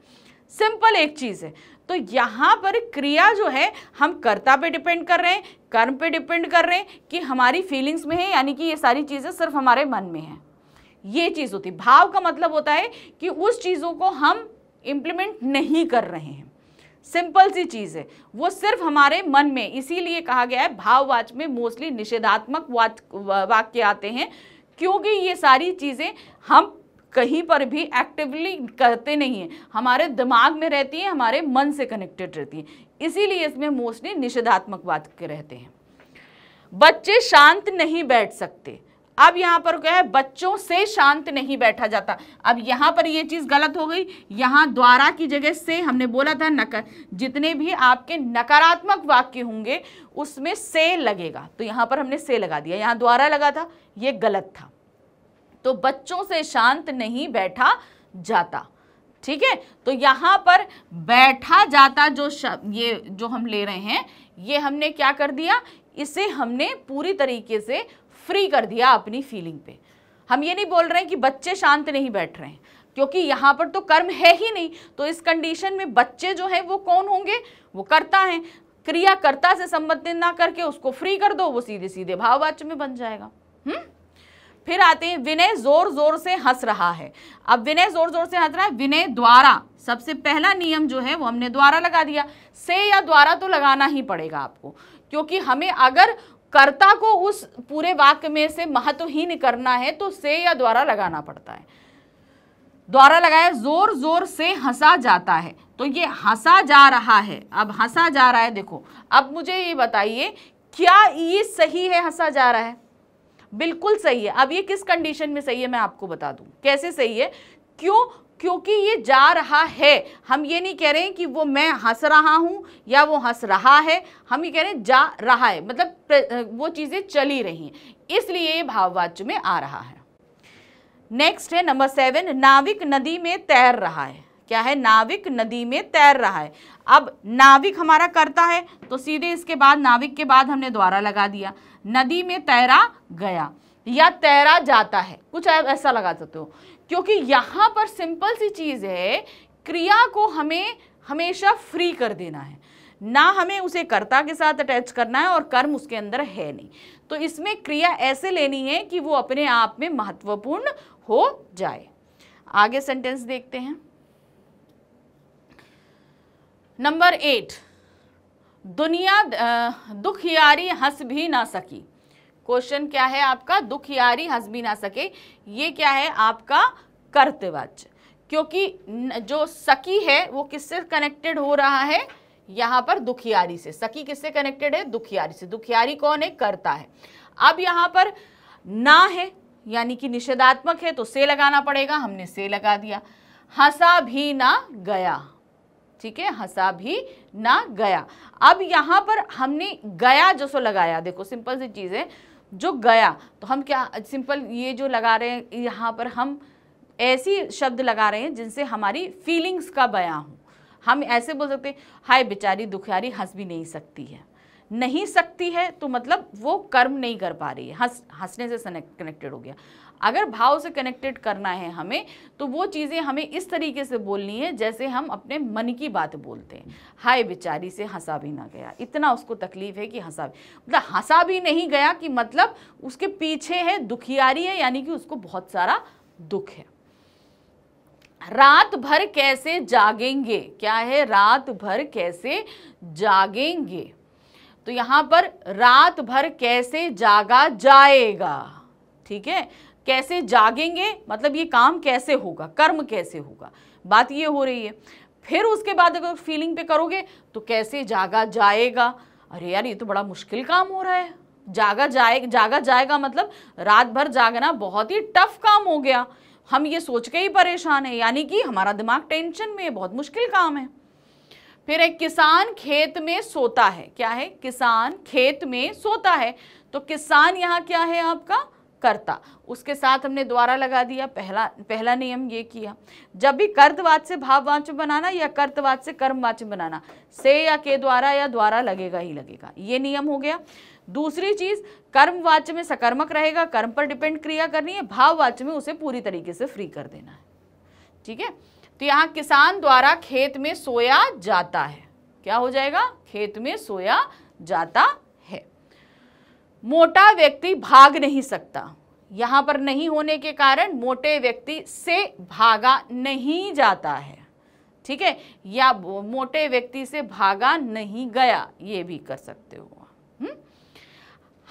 सिंपल एक चीज़ है तो यहाँ पर क्रिया जो है हम कर्ता पे डिपेंड कर रहे हैं कर्म पे डिपेंड कर रहे हैं कि हमारी फीलिंग्स में है यानी कि ये सारी चीज़ें सिर्फ हमारे मन में है ये चीज़ होती भाव का मतलब होता है कि उस चीज़ों को हम इम्प्लीमेंट नहीं कर रहे हैं सिंपल सी चीज़ है वो सिर्फ हमारे मन में इसीलिए कहा गया है भाववाच में मोस्टली निषेधात्मक वाक्य आते हैं क्योंकि ये सारी चीज़ें हम कहीं पर भी एक्टिवली करते नहीं हैं हमारे दिमाग में रहती हैं हमारे मन से कनेक्टेड रहती हैं इसीलिए इसमें मोस्टली निषेधात्मक बात के रहते हैं बच्चे शांत नहीं बैठ सकते अब यहाँ पर क्या है बच्चों से शांत नहीं बैठा जाता अब यहाँ पर ये चीज़ गलत हो गई यहाँ द्वारा की जगह से हमने बोला था नकार जितने भी आपके नकारात्मक वाक्य होंगे उसमें से लगेगा तो यहाँ पर हमने से लगा दिया यहाँ द्वारा लगा था ये गलत था तो बच्चों से शांत नहीं बैठा जाता ठीक है तो यहाँ पर बैठा जाता जो ये जो हम ले रहे हैं ये हमने क्या कर दिया इसे हमने पूरी तरीके से फ्री कर दिया अपनी फीलिंग पे हम ये नहीं बोल रहे हैं कि बच्चे शांत नहीं बैठ रहे हैं क्योंकि यहां पर तो कर्म है ही नहीं तो इस कंडीशन में बच्चे जो है वो कौन होंगे वो करता है क्रियाकर्ता से संबंधित ना करके उसको फ्री कर दो वो सीधे सीधे भाववाच्य में बन जाएगा हम्म फिर आते हैं विनय जोर जोर से हंस रहा है अब विनय जोर जोर से हंस रहा है विनय द्वारा सबसे पहला नियम जो है वो हमने द्वारा लगा दिया से या द्वारा तो लगाना ही पड़ेगा आपको क्योंकि हमें अगर कर्ता को उस पूरे वाक्य में से महत्वहीन करना है तो से या द्वारा लगाना पड़ता है द्वारा लगाया जोर जोर से हंसा जाता है तो ये हंसा जा रहा है अब हंसा जा रहा है देखो अब मुझे ये बताइए क्या ये सही है हंसा जा रहा है बिल्कुल सही है अब ये किस कंडीशन में सही है मैं आपको बता दूँ कैसे सही है क्यों क्योंकि ये जा रहा है हम ये नहीं कह रहे हैं कि वो मैं हंस रहा हूँ या वो हंस रहा है हम ये कह रहे हैं जा रहा है मतलब वो चीज़ें चली रही हैं इसलिए ये भाववाच्य में आ रहा है नेक्स्ट है नंबर सेवन नाविक नदी में तैर रहा है क्या है नाविक नदी में तैर रहा है अब नाविक हमारा करता है तो सीधे इसके बाद नाविक के बाद हमने द्वारा लगा दिया नदी में तैरा गया या तैरा जाता है कुछ ऐसा लगा सकते हो क्योंकि यहाँ पर सिंपल सी चीज़ है क्रिया को हमें हमेशा फ्री कर देना है ना हमें उसे कर्ता के साथ अटैच करना है और कर्म उसके अंदर है नहीं तो इसमें क्रिया ऐसे लेनी है कि वो अपने आप में महत्वपूर्ण हो जाए आगे सेंटेंस देखते हैं नंबर एट दुनिया दुख यारी हंस भी ना सकी क्वेश्चन क्या है आपका दुख यारी हंस भी ना सके ये क्या है आपका कर्तवाच्य क्योंकि जो सकी है वो किससे कनेक्टेड हो रहा है यहाँ पर दुखियारी से सकी किससे कनेक्टेड है दुखियारी से दुखियारी कौन है करता है अब यहाँ पर ना है यानी कि निषेधात्मक है तो से लगाना पड़ेगा हमने से लगा दिया हंसा भी ना गया ठीक है हंसा भी ना गया अब यहां पर हमने गया जो सो लगाया देखो सिंपल सी चीज़ है जो गया तो हम क्या सिंपल ये जो लगा रहे हैं यहाँ पर हम ऐसी शब्द लगा रहे हैं जिनसे हमारी फीलिंग्स का बयां हो हम ऐसे बोल सकते हैं हाय बेचारी दुखियारी हंस भी नहीं सकती है नहीं सकती है तो मतलब वो कर्म नहीं कर पा रही है हंस हंसने से कनेक्टेड हो गया अगर भाव से कनेक्टेड करना है हमें तो वो चीज़ें हमें इस तरीके से बोलनी है जैसे हम अपने मन की बात बोलते हैं हाय बेचारी से हंसा भी ना गया इतना उसको तकलीफ है कि हंसा मतलब हंसा भी नहीं गया कि मतलब उसके पीछे है दुखियारी है यानी कि उसको बहुत सारा दुख है रात भर कैसे जागेंगे क्या है रात भर कैसे जागेंगे तो यहां पर रात भर कैसे जागा जाएगा ठीक है कैसे जागेंगे मतलब ये काम कैसे होगा कर्म कैसे होगा बात ये हो रही है फिर उसके बाद अगर फीलिंग पे करोगे तो कैसे जागा जाएगा अरे यार ये तो बड़ा मुश्किल काम हो रहा है जागा जाए जागा जाएगा मतलब रात भर जागना बहुत ही टफ काम हो गया हम ये सोच के ही परेशान है यानी कि हमारा दिमाग टेंशन में है बहुत मुश्किल काम है फिर एक किसान खेत में सोता है क्या है किसान खेत में सोता है तो किसान यहाँ क्या है आपका करता उसके साथ हमने द्वारा लगा दिया पहला पहला नियम ये किया जब भी कर्तवाच से भाववाच्य बनाना या कर्तवाच से कर्मवाचक बनाना से या के द्वारा या द्वारा लगेगा ही लगेगा ये नियम हो गया दूसरी चीज कर्मवाच्य में सकर्मक रहेगा कर्म पर डिपेंड क्रिया करनी है भाववाच्य में उसे पूरी तरीके से फ्री कर देना है ठीक है तो यहाँ किसान द्वारा खेत में सोया जाता है क्या हो जाएगा खेत में सोया जाता मोटा व्यक्ति भाग नहीं सकता यहाँ पर नहीं होने के कारण मोटे व्यक्ति से भागा नहीं जाता है ठीक है या मोटे व्यक्ति से भागा नहीं गया ये भी कर सकते हो हम्म?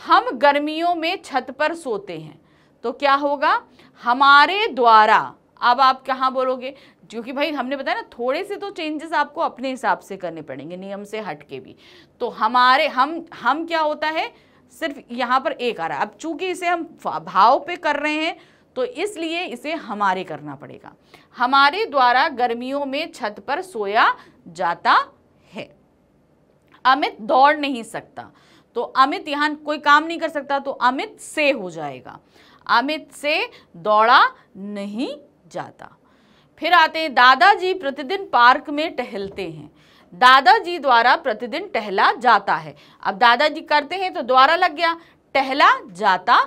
हम गर्मियों में छत पर सोते हैं तो क्या होगा हमारे द्वारा अब आप कहाँ बोलोगे क्योंकि भाई हमने बताया ना थोड़े से तो चेंजेस आपको अपने हिसाब से करने पड़ेंगे नियम से हट के भी तो हमारे हम हम क्या होता है सिर्फ यहाँ पर एक आ रहा है अब चूंकि इसे हम भाव पे कर रहे हैं तो इसलिए इसे हमारे करना पड़ेगा हमारे द्वारा गर्मियों में छत पर सोया जाता है अमित दौड़ नहीं सकता तो अमित यहाँ कोई काम नहीं कर सकता तो अमित से हो जाएगा अमित से दौड़ा नहीं जाता फिर आते हैं दादाजी प्रतिदिन पार्क में टहलते हैं दादाजी द्वारा प्रतिदिन टहला जाता है अब दादाजी करते हैं तो द्वारा लग गया टहला जाता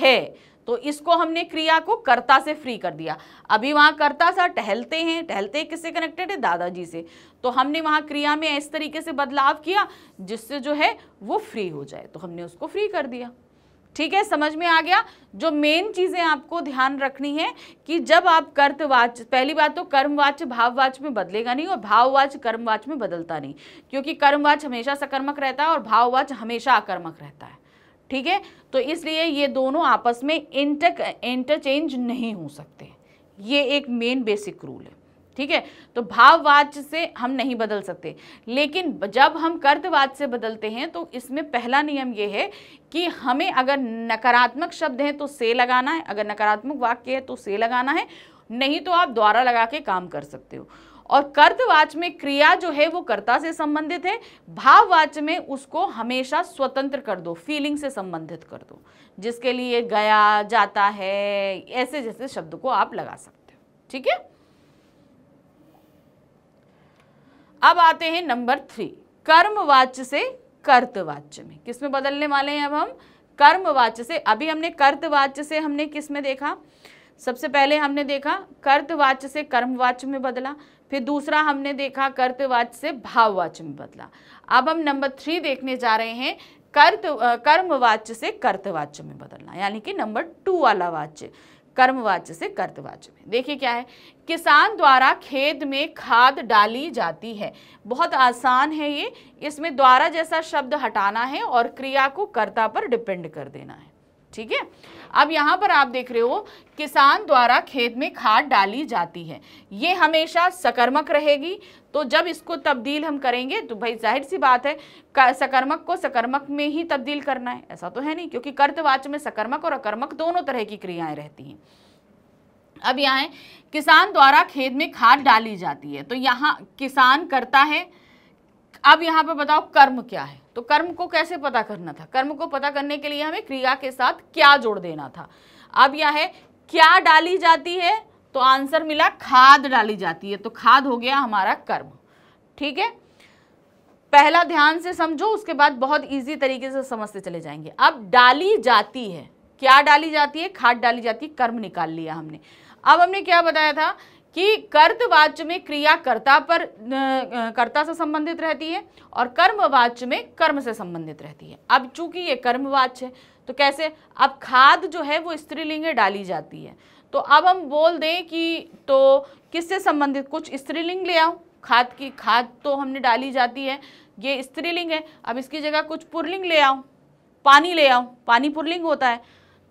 है तो इसको हमने क्रिया को कर्ता से फ्री कर दिया अभी वहाँ कर्ता सा टहलते हैं टहलते किससे कनेक्टेड है दादाजी से तो हमने वहाँ क्रिया में इस तरीके से बदलाव किया जिससे जो है वो फ्री हो जाए तो हमने उसको फ्री कर दिया ठीक है समझ में आ गया जो मेन चीज़ें आपको ध्यान रखनी है कि जब आप कर्तवाच पहली बात तो कर्मवाच भाववाच में बदलेगा नहीं और भाववाच कर्मवाच में बदलता नहीं क्योंकि कर्मवाच हमेशा सकर्मक रहता है और भाववाच हमेशा आकर्मक रहता है ठीक है तो इसलिए ये दोनों आपस में इंटर इंटरचेंज नहीं हो सकते ये एक मेन बेसिक रूल है ठीक है तो भाववाच से हम नहीं बदल सकते लेकिन जब हम कर्तवाच से बदलते हैं तो इसमें पहला नियम ये है कि हमें अगर नकारात्मक शब्द हैं तो से लगाना है अगर नकारात्मक वाक्य है तो से लगाना है नहीं तो आप द्वारा लगा के काम कर सकते हो और कर्तवाच में क्रिया जो है वो कर्ता से संबंधित है भाववाच में उसको हमेशा स्वतंत्र कर दो फीलिंग से संबंधित कर दो जिसके लिए गया जाता है ऐसे जैसे शब्द को आप लगा सकते हो ठीक है अब आते हैं नंबर थ्री कर्मवाच्य से कर्तवाच्य में किस में बदलने वाले हैं अब हम कर्मवाच्य से अभी हमने कर्तवाच्य से हमने किस में देखा सबसे पहले हमने देखा कर्तवाच्य से कर्मवाच्य में बदला फिर दूसरा हमने देखा कर्तवाच्य से भाववाच्य में बदला अब हम नंबर थ्री देखने जा रहे हैं कर्त कर्मवाच्य से कर्तवाच्य में बदलना यानी कि नंबर टू वाला वाच्य कर्मवाच्य से कर्तवाच्य में देखिए क्या है किसान द्वारा खेत में खाद डाली जाती है बहुत आसान है ये इसमें द्वारा जैसा शब्द हटाना है और क्रिया को कर्ता पर डिपेंड कर देना है ठीक है अब यहाँ पर आप देख रहे हो किसान द्वारा खेत में खाद डाली जाती है ये हमेशा सकर्मक रहेगी तो जब इसको तब्दील हम करेंगे तो भाई जाहिर सी बात है सकर्मक को सकर्मक में ही तब्दील करना है ऐसा तो है नहीं क्योंकि कर्तवाच में सकर्मक और अकर्मक दोनों तरह की क्रियाएं रहती हैं अब यहाँ है किसान द्वारा खेत में खाद डाली जाती है तो यहाँ किसान करता है अब यहाँ पर बताओ कर्म क्या है तो कर्म को कैसे पता करना था कर्म को पता करने के लिए हमें क्रिया के साथ क्या जोड़ देना था अब यह है क्या डाली जाती है तो आंसर मिला खाद डाली जाती है तो खाद हो गया हमारा कर्म ठीक है पहला ध्यान से समझो उसके बाद बहुत इजी तरीके से समझते चले जाएंगे अब डाली जाती है क्या डाली जाती है खाद डाली जाती है कर्म निकाल लिया हमने अब हमने क्या बताया था कि कर्तवाच्य में क्रिया कर्ता पर कर्ता से संबंधित रहती है और कर्मवाच्य में कर्म से संबंधित रहती है अब चूंकि ये कर्मवाच्य है तो कैसे अब खाद जो है वो स्त्रीलिंग डाली जाती है तो अब हम बोल दें कि तो किससे संबंधित कुछ स्त्रीलिंग ले आओ खाद की खाद तो हमने डाली जाती है ये स्त्रीलिंग है अब इसकी जगह कुछ पुरलिंग ले आओ पानी ले आओ पानी पुरलिंग होता है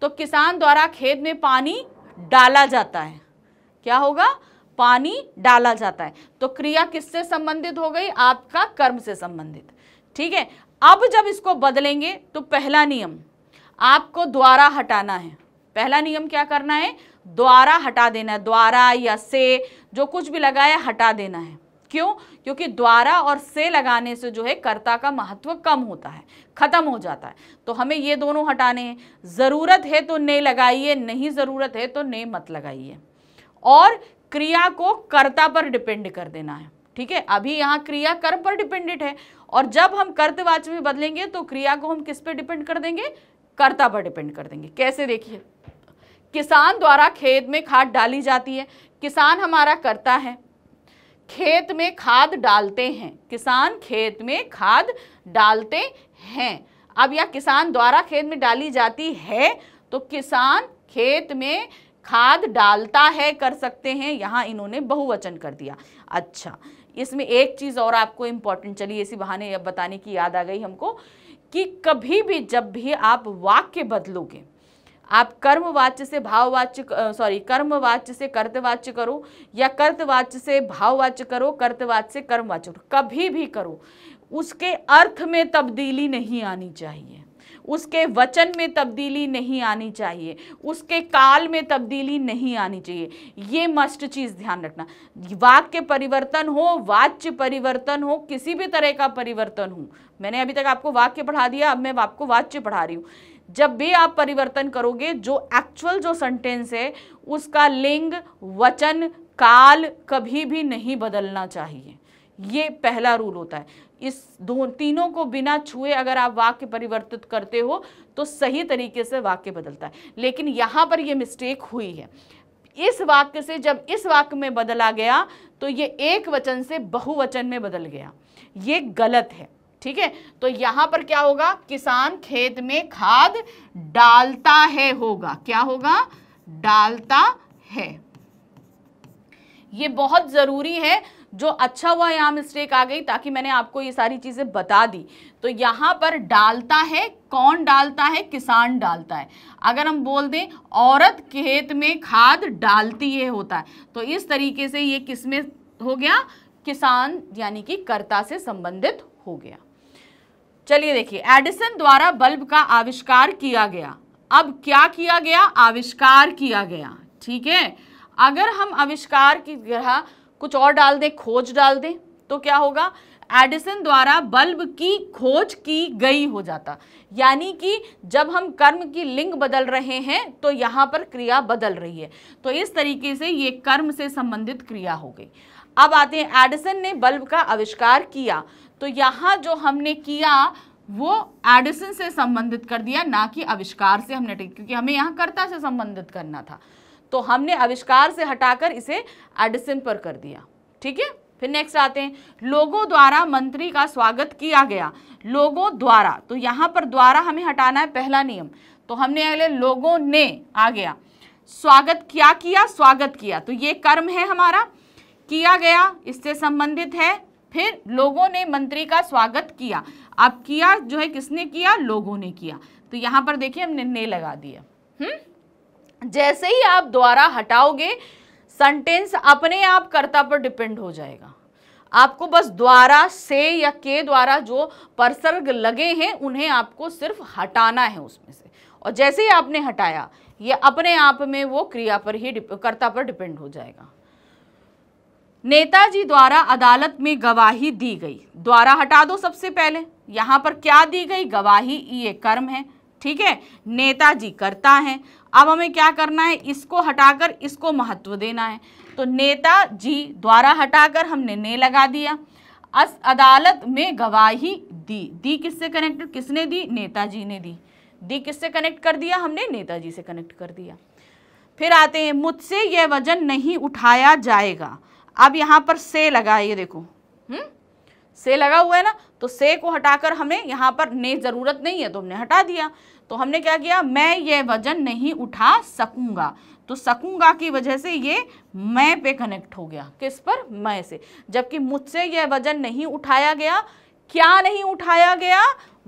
तो किसान द्वारा खेत में पानी डाला जाता है क्या होगा पानी डाला जाता है तो क्रिया किससे संबंधित हो गई आपका कर्म से संबंधित ठीक है अब जब इसको बदलेंगे तो पहला नियम आपको द्वारा हटाना है पहला नियम क्या करना है द्वारा हटा देना है द्वारा या से जो कुछ भी लगाया हटा देना है क्यों क्योंकि द्वारा और से लगाने से जो है कर्ता का महत्व कम होता है खत्म हो जाता है तो हमें ये दोनों हटाने हैं ज़रूरत है तो ने लगाइए नहीं ज़रूरत है तो ने मत लगाइए और क्रिया को कर्ता पर डिपेंड कर देना है ठीक है अभी यहाँ क्रिया कर्म पर डिपेंडेंट है और जब हम कर्तवाच में बदलेंगे तो क्रिया को हम किस पर डिपेंड कर देंगे कर्ता पर डिपेंड कर देंगे कैसे देखिए किसान द्वारा खेत में खाद डाली जाती है किसान हमारा कर्ता है खेत में खाद डालते हैं किसान खेत में खाद डालते हैं अब या किसान द्वारा खेत में डाली जाती है तो किसान खेत में खाद डालता है कर सकते हैं यहाँ इन्होंने बहुवचन कर दिया अच्छा इसमें एक चीज़ और आपको इम्पॉर्टेंट चलिए इसी बहाने अब बताने की याद आ गई हमको कि कभी भी जब भी आप वाक्य बदलोगे आप कर्मवाच्य से भाववाच्य सॉरी कर्मवाच्य से कर्तवाच्य करो या कर्तवाच्य से भाववाच्य करो कर्तवाच्य से कर्मवाच्य करो कभी भी करो उसके अर्थ में तब्दीली नहीं आनी चाहिए उसके वचन में तब्दीली नहीं आनी चाहिए उसके काल में तब्दीली नहीं आनी चाहिए ये मस्ट चीज़ ध्यान रखना वाक्य परिवर्तन हो वाच्य परिवर्तन हो किसी भी तरह का परिवर्तन हो मैंने अभी तक आपको वाक्य पढ़ा दिया अब मैं आपको वाच्य पढ़ा रही हूँ जब भी आप परिवर्तन करोगे जो एक्चुअल जो सेंटेंस है उसका लिंग वचन काल कभी भी नहीं बदलना चाहिए ये पहला रूल होता है इस दो तीनों को बिना छुए अगर आप वाक्य परिवर्तित करते हो तो सही तरीके से वाक्य बदलता है लेकिन यहाँ पर यह मिस्टेक हुई है इस वाक्य से जब इस वाक्य में बदला गया तो ये एक वचन से बहुवचन में बदल गया ये गलत है ठीक है तो यहां पर क्या होगा किसान खेत में खाद डालता है होगा क्या होगा डालता है ये बहुत ज़रूरी है जो अच्छा हुआ यहाँ मिस्टेक आ गई ताकि मैंने आपको ये सारी चीज़ें बता दी तो यहाँ पर डालता है कौन डालता है किसान डालता है अगर हम बोल दें औरत खेत में खाद डालती है होता है तो इस तरीके से ये किस में हो गया किसान यानी कि कर्ता से संबंधित हो गया चलिए देखिए एडिसन द्वारा बल्ब का आविष्कार किया गया अब क्या किया गया आविष्कार किया गया ठीक है अगर हम आविष्कार की ग्रह कुछ और डाल दें खोज डाल दें तो क्या होगा एडिसन द्वारा बल्ब की खोज की गई हो जाता यानी कि जब हम कर्म की लिंग बदल रहे हैं तो यहाँ पर क्रिया बदल रही है तो इस तरीके से ये कर्म से संबंधित क्रिया हो गई अब आते हैं एडिसन ने बल्ब का आविष्कार किया तो यहाँ जो हमने किया वो एडिसन से संबंधित कर दिया ना कि आविष्कार से हमने क्योंकि हमें यहाँ कर्ता से संबंधित करना था तो हमने आविष्कार से हटाकर इसे एडिसन पर कर दिया ठीक है फिर नेक्स्ट आते हैं लोगों द्वारा मंत्री का स्वागत किया गया लोगों द्वारा तो यहाँ पर द्वारा हमें हटाना है पहला नियम तो हमने अगले लोगों ने आ गया स्वागत क्या किया स्वागत किया तो ये कर्म है हमारा किया गया इससे संबंधित है फिर लोगों ने मंत्री का स्वागत किया अब किया जो है किसने किया लोगों ने किया तो यहाँ पर देखिए हमने ने लगा दिया हम्म जैसे ही आप द्वारा हटाओगे सेंटेंस अपने आप कर्ता पर डिपेंड हो जाएगा आपको बस द्वारा से या के द्वारा जो परसर्ग लगे हैं उन्हें आपको सिर्फ हटाना है उसमें से और जैसे ही आपने हटाया ये अपने आप में वो क्रिया पर ही कर्ता पर डिपेंड हो जाएगा नेताजी द्वारा अदालत में गवाही दी गई द्वारा हटा दो सबसे पहले यहां पर क्या दी गई गवाही ये कर्म है ठीक है नेताजी करता है अब हमें क्या करना है इसको हटाकर इसको महत्व देना है तो नेता जी द्वारा हटाकर हमने ने लगा दिया अस अदालत में गवाही दी दी किससे कनेक्टेड किसने दी नेताजी ने दी दी किससे कनेक्ट कर दिया हमने नेताजी से कनेक्ट कर दिया फिर आते हैं मुझसे यह वजन नहीं उठाया जाएगा अब यहाँ पर से लगा ये देखो हम्म से लगा हुआ है ना तो से को हटाकर हमें यहाँ पर ने ज़रूरत नहीं है तो हमने हटा दिया तो हमने क्या किया मैं ये वजन नहीं उठा सकूंगा तो सकूंगा की वजह से ये मैं पे कनेक्ट हो गया किस पर मैं से जबकि मुझसे यह वजन नहीं उठाया गया क्या नहीं उठाया गया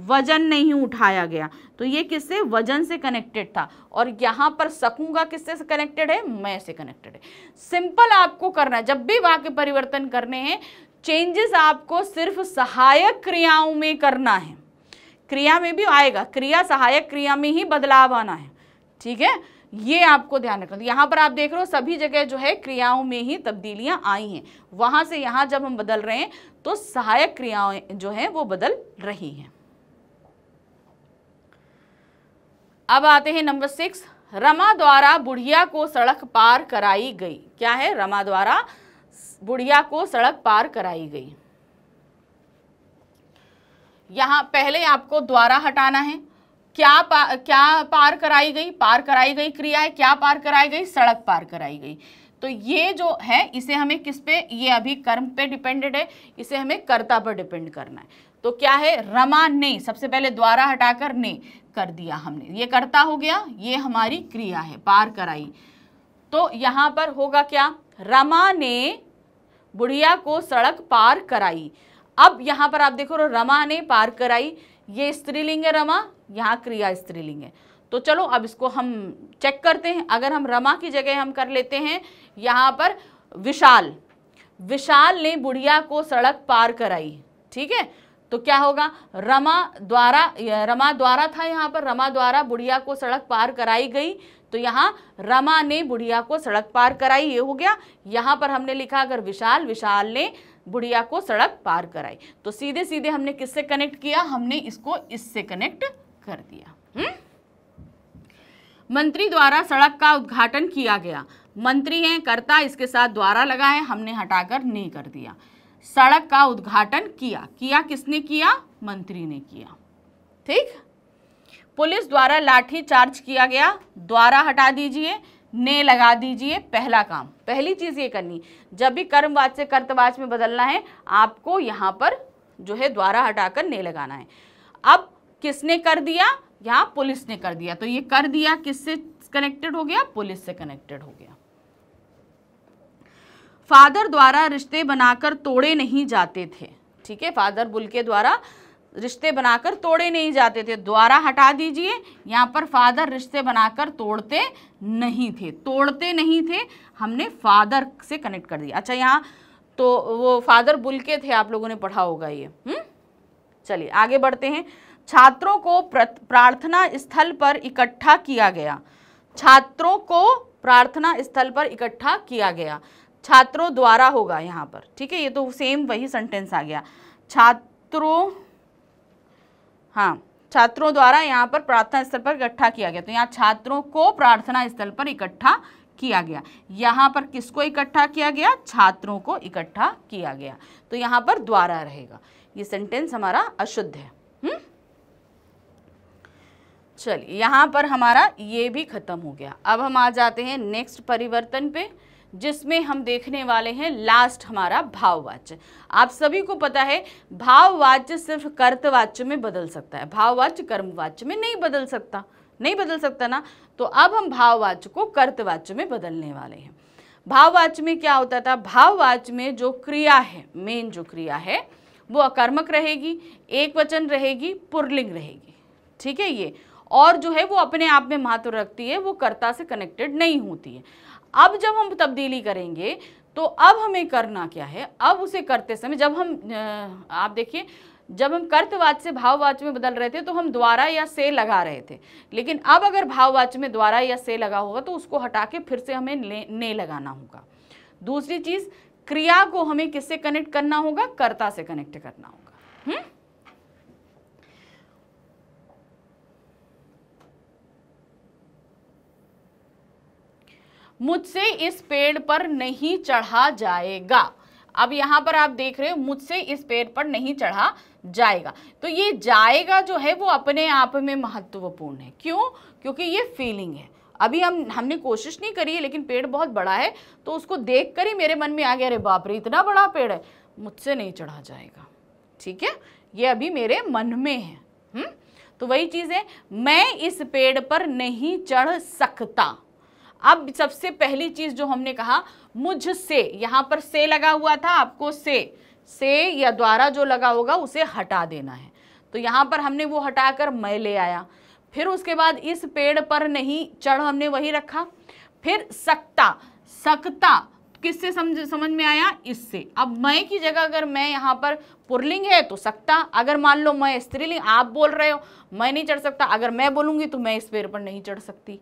वजन नहीं उठाया गया तो ये किससे वजन से कनेक्टेड था और यहाँ पर सकूंगा किससे कनेक्टेड है मैं से कनेक्टेड है सिंपल आपको करना है जब भी वाक्य परिवर्तन करने हैं चेंजेस आपको सिर्फ सहायक क्रियाओं में करना है क्रिया में भी आएगा क्रिया सहायक क्रिया में ही बदलाव आना है ठीक है ये आपको ध्यान रखना यहाँ पर आप देख रहे हो सभी जगह जो है क्रियाओं में ही तब्दीलियाँ आई हैं वहाँ से यहाँ जब हम बदल रहे हैं तो सहायक क्रियाएं जो हैं वो बदल रही हैं अब आते हैं नंबर सिक्स रमा द्वारा बुढ़िया को सड़क पार कराई गई क्या है रमा द्वारा बुढ़िया को सड़क पार कराई गई यहाँ पहले आपको द्वारा हटाना है क्या पा, क्या पार कराई गई पार कराई गई क्रिया है क्या पार कराई गई सड़क पार कराई गई तो ये जो है इसे हमें किस पे ये अभी कर्म पे डिपेंडेड है इसे हमें कर्ता पर डिपेंड करना है तो क्या है रमा ने सबसे पहले द्वारा हटाकर ने कर दिया हमने ये कर्ता हो गया ये हमारी क्रिया है पार कराई तो यहाँ पर होगा क्या रमा ने बुढ़िया को सड़क पार कराई अब यहाँ पर आप देखो रमा ने पार कराई ये स्त्रीलिंग है रमा यहाँ क्रिया स्त्रीलिंग है तो चलो अब इसको हम चेक करते हैं अगर हम रमा की जगह हम कर लेते हैं यहाँ पर विशाल विशाल ने बुढ़िया को सड़क पार कराई ठीक है तो क्या होगा रमा द्वारा रमा द्वारा था यहाँ पर रमा द्वारा बुढ़िया को सड़क पार कराई गई तो यहाँ रमा ने बुढ़िया को सड़क पार कराई ये हो गया यहाँ पर हमने लिखा अगर विशाल विशाल ने बुढ़िया को सड़क पार कराई तो सीधे सीधे हमने किससे कनेक्ट किया हमने इसको इससे कनेक्ट कर दिया हुँ? हम्म? मंत्री द्वारा सड़क का उद्घाटन किया गया मंत्री हैं कर्ता इसके साथ द्वारा लगा है हमने हटाकर नहीं कर दिया सड़क का उद्घाटन किया किया किसने किया मंत्री ने किया ठीक पुलिस द्वारा लाठी चार्ज किया गया द्वारा हटा दीजिए ने लगा दीजिए पहला काम पहली चीज़ ये करनी जब भी कर्मवाच से कर्तवाच में बदलना है आपको यहाँ पर जो है द्वारा हटाकर ने लगाना है अब किसने कर दिया यहाँ पुलिस ने कर दिया तो ये कर दिया किससे कनेक्टेड हो गया पुलिस से कनेक्टेड हो गया फादर द्वारा रिश्ते बनाकर तोड़े नहीं जाते थे ठीक है फादर बुल के द्वारा रिश्ते बनाकर तोड़े नहीं जाते थे द्वारा हटा दीजिए यहाँ पर फादर रिश्ते बनाकर तोड़ते नहीं थे तोड़ते नहीं थे हमने फादर से कनेक्ट कर दिया अच्छा यहाँ तो वो फादर बुल के थे आप लोगों ने पढ़ा होगा ये हम्म? चलिए आगे बढ़ते हैं छात्रों को प्रार्थना स्थल पर इकट्ठा किया गया छात्रों को प्रार्थना स्थल पर इकट्ठा किया गया छात्रों द्वारा होगा यहाँ पर ठीक है ये तो सेम वही सेंटेंस आ गया छात्रों हाँ छात्रों द्वारा यहाँ पर प्रार्थना स्थल पर इकट्ठा किया गया तो यहाँ छात्रों को प्रार्थना स्थल पर इकट्ठा किया गया यहाँ पर किसको इकट्ठा किया गया छात्रों को इकट्ठा किया गया तो यहाँ पर द्वारा रहेगा ये सेंटेंस हमारा अशुद्ध है हम्म? चलिए यहाँ पर हमारा ये भी खत्म हो गया अब हम आ जाते हैं नेक्स्ट परिवर्तन पे जिसमें हम देखने वाले हैं लास्ट हमारा भाववाच्य आप सभी को पता है भाववाच्य सिर्फ कर्तवाच्य में बदल सकता है भाववाच्य कर्मवाच्य में नहीं बदल सकता नहीं बदल सकता ना तो अब हम भाववाच्य को कर्तवाच्य में बदलने वाले हैं भाववाच्य में क्या होता था भाववाच्य में जो क्रिया है मेन जो क्रिया है वो अकर्मक रहेगी एक वचन रहेगी पुरलिंग रहेगी ठीक है ये और जो है वो अपने आप में महत्व रखती है वो कर्ता से कनेक्टेड नहीं होती है अब जब हम तब्दीली करेंगे तो अब हमें करना क्या है अब उसे करते समय जब हम आप देखिए जब हम कर्तवाच से भाववाच में बदल रहे थे तो हम द्वारा या से लगा रहे थे लेकिन अब अगर भाववाच में द्वारा या से लगा होगा तो उसको हटा के फिर से हमें ने, लगाना होगा दूसरी चीज़ क्रिया को हमें किससे कनेक्ट करना होगा कर्ता से कनेक्ट करना होगा हुँ? मुझसे इस पेड़ पर नहीं चढ़ा जाएगा अब यहाँ पर आप देख रहे हो मुझसे इस पेड़ पर नहीं चढ़ा जाएगा तो ये जाएगा जो है वो अपने आप में महत्वपूर्ण है क्यों क्योंकि ये फीलिंग है अभी हम हमने कोशिश नहीं करी है लेकिन पेड़ बहुत बड़ा है तो उसको देख कर ही मेरे मन में आ गया अरे बाप रे इतना बड़ा पेड़ है मुझसे नहीं चढ़ा जाएगा ठीक है ये अभी मेरे मन में है हुँ? हम्म? तो वही चीज़ है मैं इस पेड़ पर नहीं चढ़ सकता अब सबसे पहली चीज जो हमने कहा मुझसे यहाँ पर से लगा हुआ था आपको से से या द्वारा जो लगा होगा उसे हटा देना है तो यहाँ पर हमने वो हटाकर मैं ले आया फिर उसके बाद इस पेड़ पर नहीं चढ़ हमने वही रखा फिर सकता सकता किससे समझ समझ में आया इससे अब मैं की जगह अगर मैं यहाँ पर पुरलिंग है तो सकता अगर मान लो मैं स्त्रीलिंग आप बोल रहे हो मैं नहीं चढ़ सकता अगर मैं बोलूँगी तो मैं इस पेड़ पर नहीं चढ़ सकती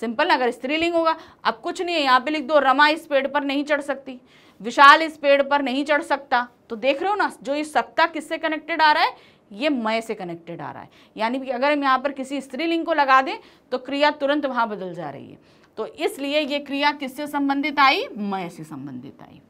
सिंपल अगर स्त्रीलिंग होगा अब कुछ नहीं है यहाँ पे लिख दो रमा इस पेड़ पर नहीं चढ़ सकती विशाल इस पेड़ पर नहीं चढ़ सकता तो देख रहे हो ना जो ये सत्ता किससे कनेक्टेड आ रहा है ये मय से कनेक्टेड आ रहा है यानी कि अगर हम यहाँ पर किसी स्त्रीलिंग को लगा दें तो क्रिया तुरंत वहाँ बदल जा रही है तो इसलिए ये क्रिया किससे संबंधित आई मय से संबंधित आई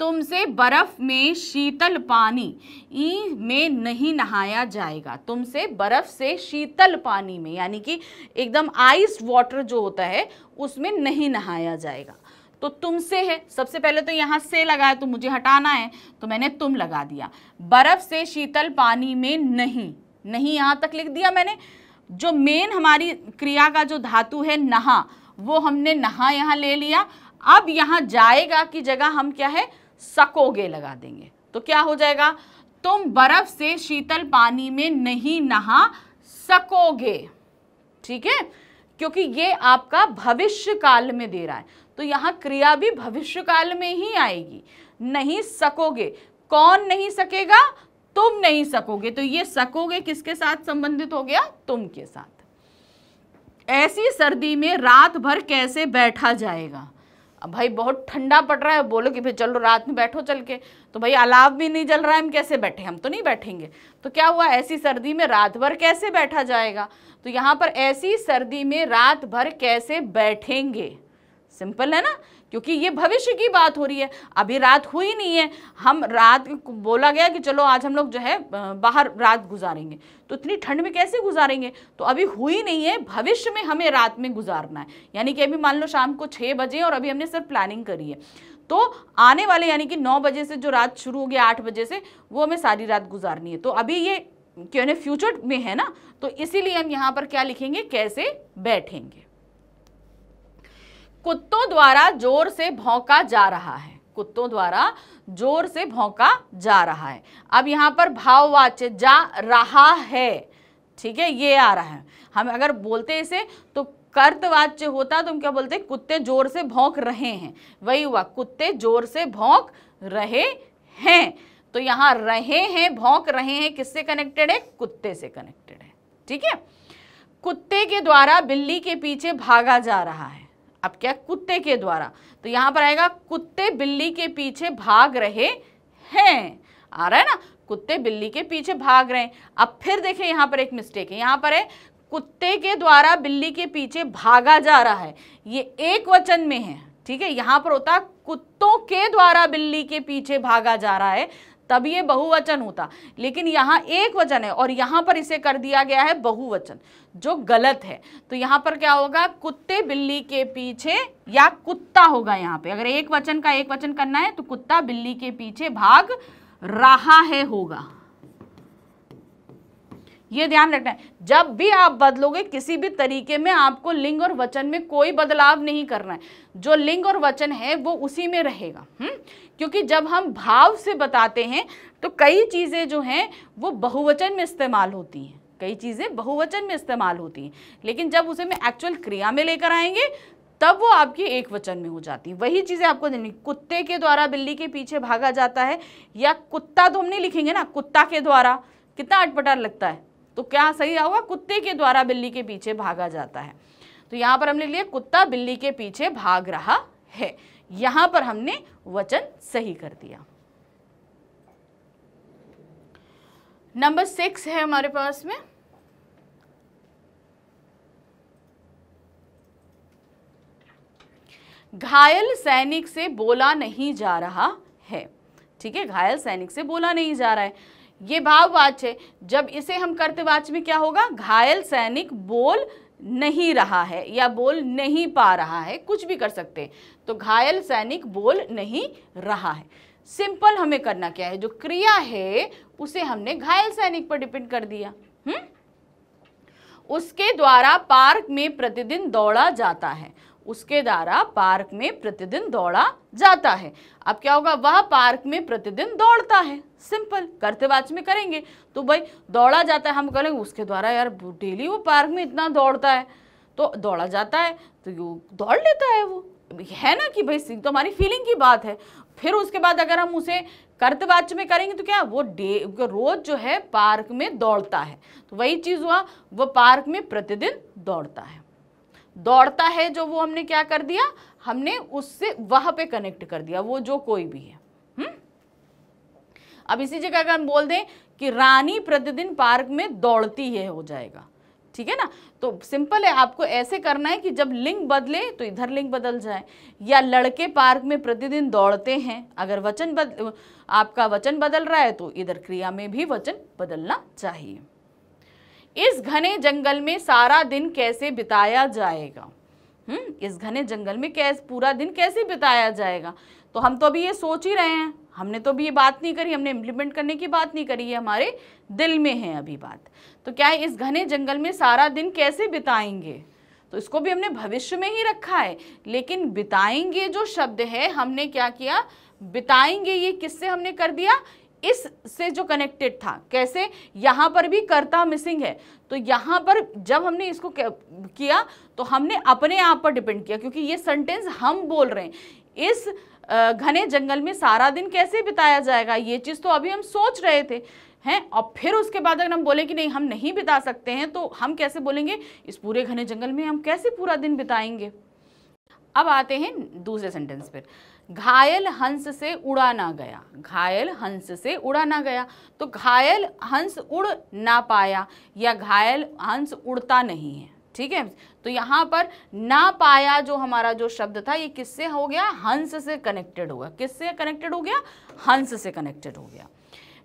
तुमसे बर्फ़ में शीतल पानी ई में नहीं नहाया जाएगा तुमसे बर्फ़ से शीतल पानी में यानी कि एकदम आइस्ड वाटर जो होता है उसमें नहीं नहाया जाएगा तो तुमसे है सबसे पहले तो यहाँ से लगाया तो मुझे हटाना है तो मैंने तुम लगा दिया बर्फ़ से शीतल पानी में नहीं नहीं यहाँ तक लिख दिया मैंने जो मेन हमारी क्रिया का जो धातु है नहा वो हमने नहा यहाँ ले लिया अब यहाँ जाएगा की जगह हम क्या है सकोगे लगा देंगे तो क्या हो जाएगा तुम बर्फ से शीतल पानी में नहीं नहा सकोगे ठीक है क्योंकि ये आपका भविष्य काल में दे रहा है तो यहां क्रिया भी भविष्य काल में ही आएगी नहीं सकोगे कौन नहीं सकेगा तुम नहीं सकोगे तो ये सकोगे किसके साथ संबंधित हो गया तुम के साथ ऐसी सर्दी में रात भर कैसे बैठा जाएगा अब भाई बहुत ठंडा पड़ रहा है बोलो कि भाई चलो रात में बैठो चल के तो भाई अलाव भी नहीं जल रहा है हम कैसे बैठे हम तो नहीं बैठेंगे तो क्या हुआ ऐसी सर्दी में रात भर कैसे बैठा जाएगा तो यहाँ पर ऐसी सर्दी में रात भर कैसे बैठेंगे सिंपल है ना क्योंकि ये भविष्य की बात हो रही है अभी रात हुई नहीं है हम रात बोला गया कि चलो आज हम लोग जो है बाहर रात गुजारेंगे तो इतनी ठंड में कैसे गुजारेंगे तो अभी हुई नहीं है भविष्य में हमें रात में गुजारना है यानी कि अभी मान लो शाम को छः बजे और अभी हमने सिर्फ प्लानिंग करी है तो आने वाले यानी कि नौ बजे से जो रात शुरू हो गया आठ बजे से वो हमें सारी रात गुजारनी है तो अभी ये क्यों फ्यूचर में है ना तो इसीलिए हम यहाँ पर क्या लिखेंगे कैसे बैठेंगे कुत्तों द्वारा जोर से भौंका जा रहा है कुत्तों द्वारा जोर से भौंका जा रहा है अब यहाँ पर भाववाच्य जा रहा है ठीक है ये आ रहा है हम अगर बोलते इसे तो कर्तवाच्य होता तो हम क्या बोलते कुत्ते जोर से भौंक रहे हैं वही हुआ कुत्ते जोर से भौंक रहे हैं तो यहाँ रहे हैं भौंक रहे हैं किससे कनेक्टेड है कुत्ते से कनेक्टेड है ठीक है कुत्ते के द्वारा बिल्ली के पीछे भागा जा रहा है अब क्या कुत्ते के द्वारा तो यहां पर आएगा कुत्ते बिल्ली के पीछे भाग रहे हैं आ रहा है ना कुत्ते बिल्ली के पीछे भाग रहे हैं अब फिर देखें यहां पर एक मिस्टेक है यहां पर है कुत्ते के द्वारा बिल्ली के पीछे भागा जा रहा है ये एक वचन में है ठीक है यहां पर होता कुत्तों के द्वारा बिल्ली के पीछे भागा जा रहा है तब ये बहुवचन होता लेकिन यहाँ एक वचन है और यहाँ पर इसे कर दिया गया है बहुवचन जो गलत है तो यहाँ पर क्या होगा कुत्ते बिल्ली के पीछे या कुत्ता होगा यहाँ पे अगर एक वचन का एक वचन करना है तो कुत्ता बिल्ली के पीछे भाग रहा है होगा ये ध्यान रखना है जब भी आप बदलोगे किसी भी तरीके में आपको लिंग और वचन में कोई बदलाव नहीं करना है जो लिंग और वचन है वो उसी में रहेगा हम्म क्योंकि जब हम भाव से बताते हैं तो कई चीज़ें जो हैं वो बहुवचन में इस्तेमाल होती हैं कई चीज़ें बहुवचन में इस्तेमाल होती हैं लेकिन जब उसे में एक्चुअल क्रिया में लेकर आएंगे तब वो आपकी एक वचन में हो जाती है वही चीज़ें आपको देनी कुत्ते के द्वारा बिल्ली के पीछे भागा जाता है या कुत्ता तो हम नहीं लिखेंगे ना कुत्ता के द्वारा कितना अटपटा लगता है तो क्या सही होगा कुत्ते के द्वारा बिल्ली के पीछे भागा जाता है तो यहाँ पर हमने लिया कुत्ता बिल्ली के पीछे भाग रहा है यहाँ पर हमने वचन सही कर दिया नंबर सिक्स है हमारे पास में घायल सैनिक से बोला नहीं जा रहा है ठीक है घायल सैनिक से बोला नहीं जा रहा है ये भाववाच्य है जब इसे हम कर्तवाच में क्या होगा घायल सैनिक बोल नहीं रहा है या बोल नहीं पा रहा है कुछ भी कर सकते हैं तो घायल सैनिक बोल नहीं रहा है सिंपल हमें करना क्या है जो क्रिया है उसे हमने घायल सैनिक पर डिपेंड कर दिया हम्म उसके द्वारा पार्क में प्रतिदिन दौड़ा जाता है उसके द्वारा पार्क में प्रतिदिन दौड़ा जाता है अब क्या होगा वह पार्क में प्रतिदिन दौड़ता है सिंपल कर्तवाच में करेंगे तो भाई दौड़ा जाता है हम करेंगे उसके द्वारा यार डेली वो पार्क में इतना दौड़ता है तो दौड़ा जाता है तो यू दौड़ लेता है वो है ना कि भाई सिंह तो हमारी फीलिंग की बात है फिर उसके बाद अगर हम उसे कर्तवाच्य में करेंगे तो क्या वो डे रोज जो है पार्क में दौड़ता है तो वही चीज़ हुआ वो पार्क में प्रतिदिन दौड़ता है दौड़ता है जो वो हमने क्या कर दिया हमने उससे वह पे कनेक्ट कर दिया वो जो कोई भी है हुँ? हम्म? अब इसी जगह अगर हम बोल दें कि रानी प्रतिदिन पार्क में दौड़ती है हो जाएगा ठीक है ना तो सिंपल है आपको ऐसे करना है कि जब लिंग बदले तो इधर लिंग बदल जाए या लड़के पार्क में प्रतिदिन दौड़ते हैं अगर वचन बद आपका वचन बदल रहा है तो इधर क्रिया में भी वचन बदलना चाहिए इस घने जंगल में सारा दिन कैसे बिताया जाएगा हम्म इस घने जंगल में कैसे पूरा दिन कैसे बिताया जाएगा तो हम तो अभी ये सोच ही रहे हैं हमने तो अभी ये बात नहीं करी हमने इम्प्लीमेंट करने की बात नहीं करी है हमारे दिल में है अभी बात तो क्या है इस घने जंगल में सारा दिन कैसे बिताएंगे तो इसको भी हमने भविष्य में ही रखा है लेकिन बिताएंगे जो शब्द है हमने क्या किया बिताएंगे ये किससे हमने कर दिया इस से जो कनेक्टेड था कैसे यहाँ पर भी कर्ता मिसिंग है तो यहाँ पर जब हमने इसको किया तो हमने अपने आप पर डिपेंड किया क्योंकि ये सेंटेंस हम बोल रहे हैं इस घने जंगल में सारा दिन कैसे बिताया जाएगा ये चीज़ तो अभी हम सोच रहे थे हैं और फिर उसके बाद अगर हम बोले कि नहीं हम नहीं बिता सकते हैं तो हम कैसे बोलेंगे इस पूरे घने जंगल में हम कैसे पूरा दिन बिताएंगे अब आते हैं दूसरे सेंटेंस पर घायल हंस से उड़ा ना गया घायल हंस से उड़ा ना गया तो घायल हंस उड़ ना पाया या घायल हंस उड़ता नहीं है ठीक है तो यहाँ पर ना पाया जो हमारा जो शब्द था ये किससे हो गया हंस से कनेक्टेड हुआ किससे कनेक्टेड हो गया हंस से कनेक्टेड हो गया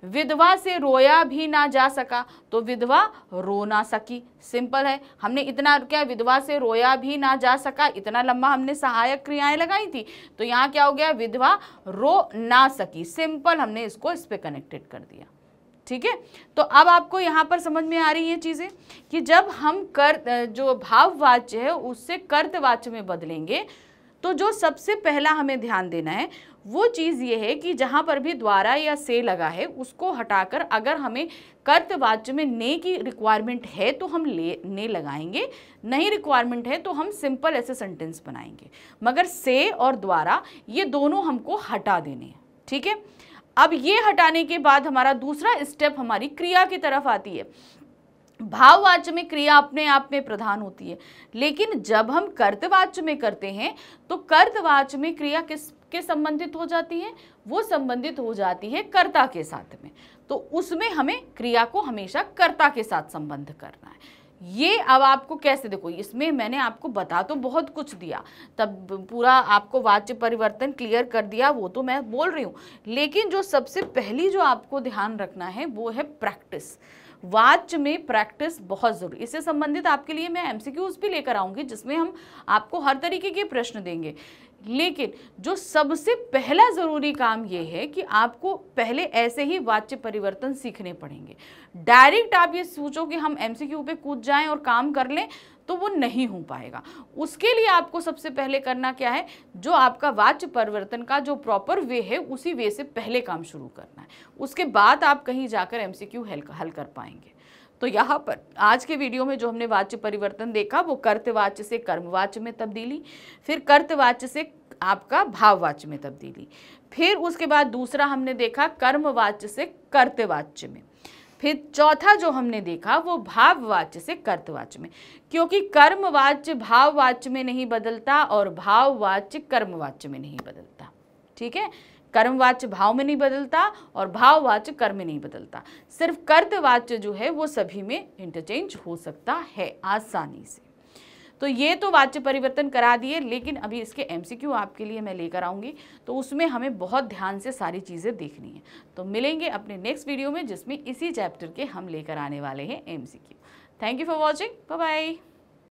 विधवा से रोया भी ना जा सका तो विधवा रो ना सकी सिंपल है हमने इतना क्या विधवा से रोया भी ना जा सका इतना लंबा हमने सहायक क्रियाएं लगाई थी तो यहाँ क्या हो गया विधवा रो ना सकी सिंपल हमने इसको इस पर कनेक्टेड कर दिया ठीक है तो अब आपको यहाँ पर समझ में आ रही है चीज़ें कि जब हम कर जो भाववाच्य है उससे कर्तवाच्य में बदलेंगे तो जो सबसे पहला हमें ध्यान देना है वो चीज़ ये है कि जहाँ पर भी द्वारा या से लगा है उसको हटाकर अगर हमें कर्तवाच्य में ने की रिक्वायरमेंट है तो हम ले ने लगाएंगे नहीं रिक्वायरमेंट है तो हम सिंपल ऐसे सेंटेंस बनाएंगे मगर से और द्वारा ये दोनों हमको हटा देने हैं ठीक है अब ये हटाने के बाद हमारा दूसरा स्टेप हमारी क्रिया की तरफ आती है भाववाच्य में क्रिया अपने आप में प्रधान होती है लेकिन जब हम कर्तवाच्य में करते हैं तो कर्तवाच्य में क्रिया किस किसके संबंधित हो जाती है वो संबंधित हो जाती है कर्ता के साथ में तो उसमें हमें क्रिया को हमेशा कर्ता के साथ संबंध करना है ये अब आपको कैसे देखो इसमें मैंने आपको बता तो बहुत कुछ दिया तब पूरा आपको वाच्य परिवर्तन क्लियर कर दिया वो तो मैं बोल रही हूँ लेकिन जो सबसे पहली जो आपको ध्यान रखना है वो है प्रैक्टिस वाच्य में प्रैक्टिस बहुत ज़रूरी इससे संबंधित आपके लिए मैं एमसीक्यूज भी लेकर आऊँगी जिसमें हम आपको हर तरीके के प्रश्न देंगे लेकिन जो सबसे पहला ज़रूरी काम ये है कि आपको पहले ऐसे ही वाच्य परिवर्तन सीखने पड़ेंगे डायरेक्ट आप ये सोचो कि हम एम पे कूद जाएं और काम कर लें तो वो नहीं हो पाएगा उसके लिए आपको सबसे पहले करना क्या है जो आपका वाच्य परिवर्तन का जो प्रॉपर वे है उसी वे से पहले काम शुरू करना है उसके बाद आप कहीं जाकर एमसीक्यू हल कर पाएंगे तो यहाँ पर आज के वीडियो में जो हमने वाच्य परिवर्तन देखा वो कर्तवाच्य से कर्मवाच्य में तब्दीली फिर कर्तवाच्य से आपका भाववाच्य में तब्दीली फिर उसके बाद दूसरा हमने देखा कर्मवाच्य से कर्तवाच्य में फिर चौथा जो हमने देखा वो भाववाच्य से कर्तवाच्य में क्योंकि कर्मवाच्य भाववाच्य में नहीं बदलता और भाववाच्य कर्मवाच्य में नहीं बदलता ठीक है कर्मवाच्य भाव में नहीं बदलता और भाववाच्य कर्म में नहीं बदलता सिर्फ कर्तवाच्य जो है वो सभी में इंटरचेंज हो सकता है आसानी से तो ये तो वाच्य परिवर्तन करा दिए लेकिन अभी इसके एमसीक्यू आपके लिए मैं लेकर आऊँगी तो उसमें हमें बहुत ध्यान से सारी चीज़ें देखनी है तो मिलेंगे अपने नेक्स्ट वीडियो में जिसमें इसी चैप्टर के हम लेकर आने वाले हैं क्यू thank you for watching bye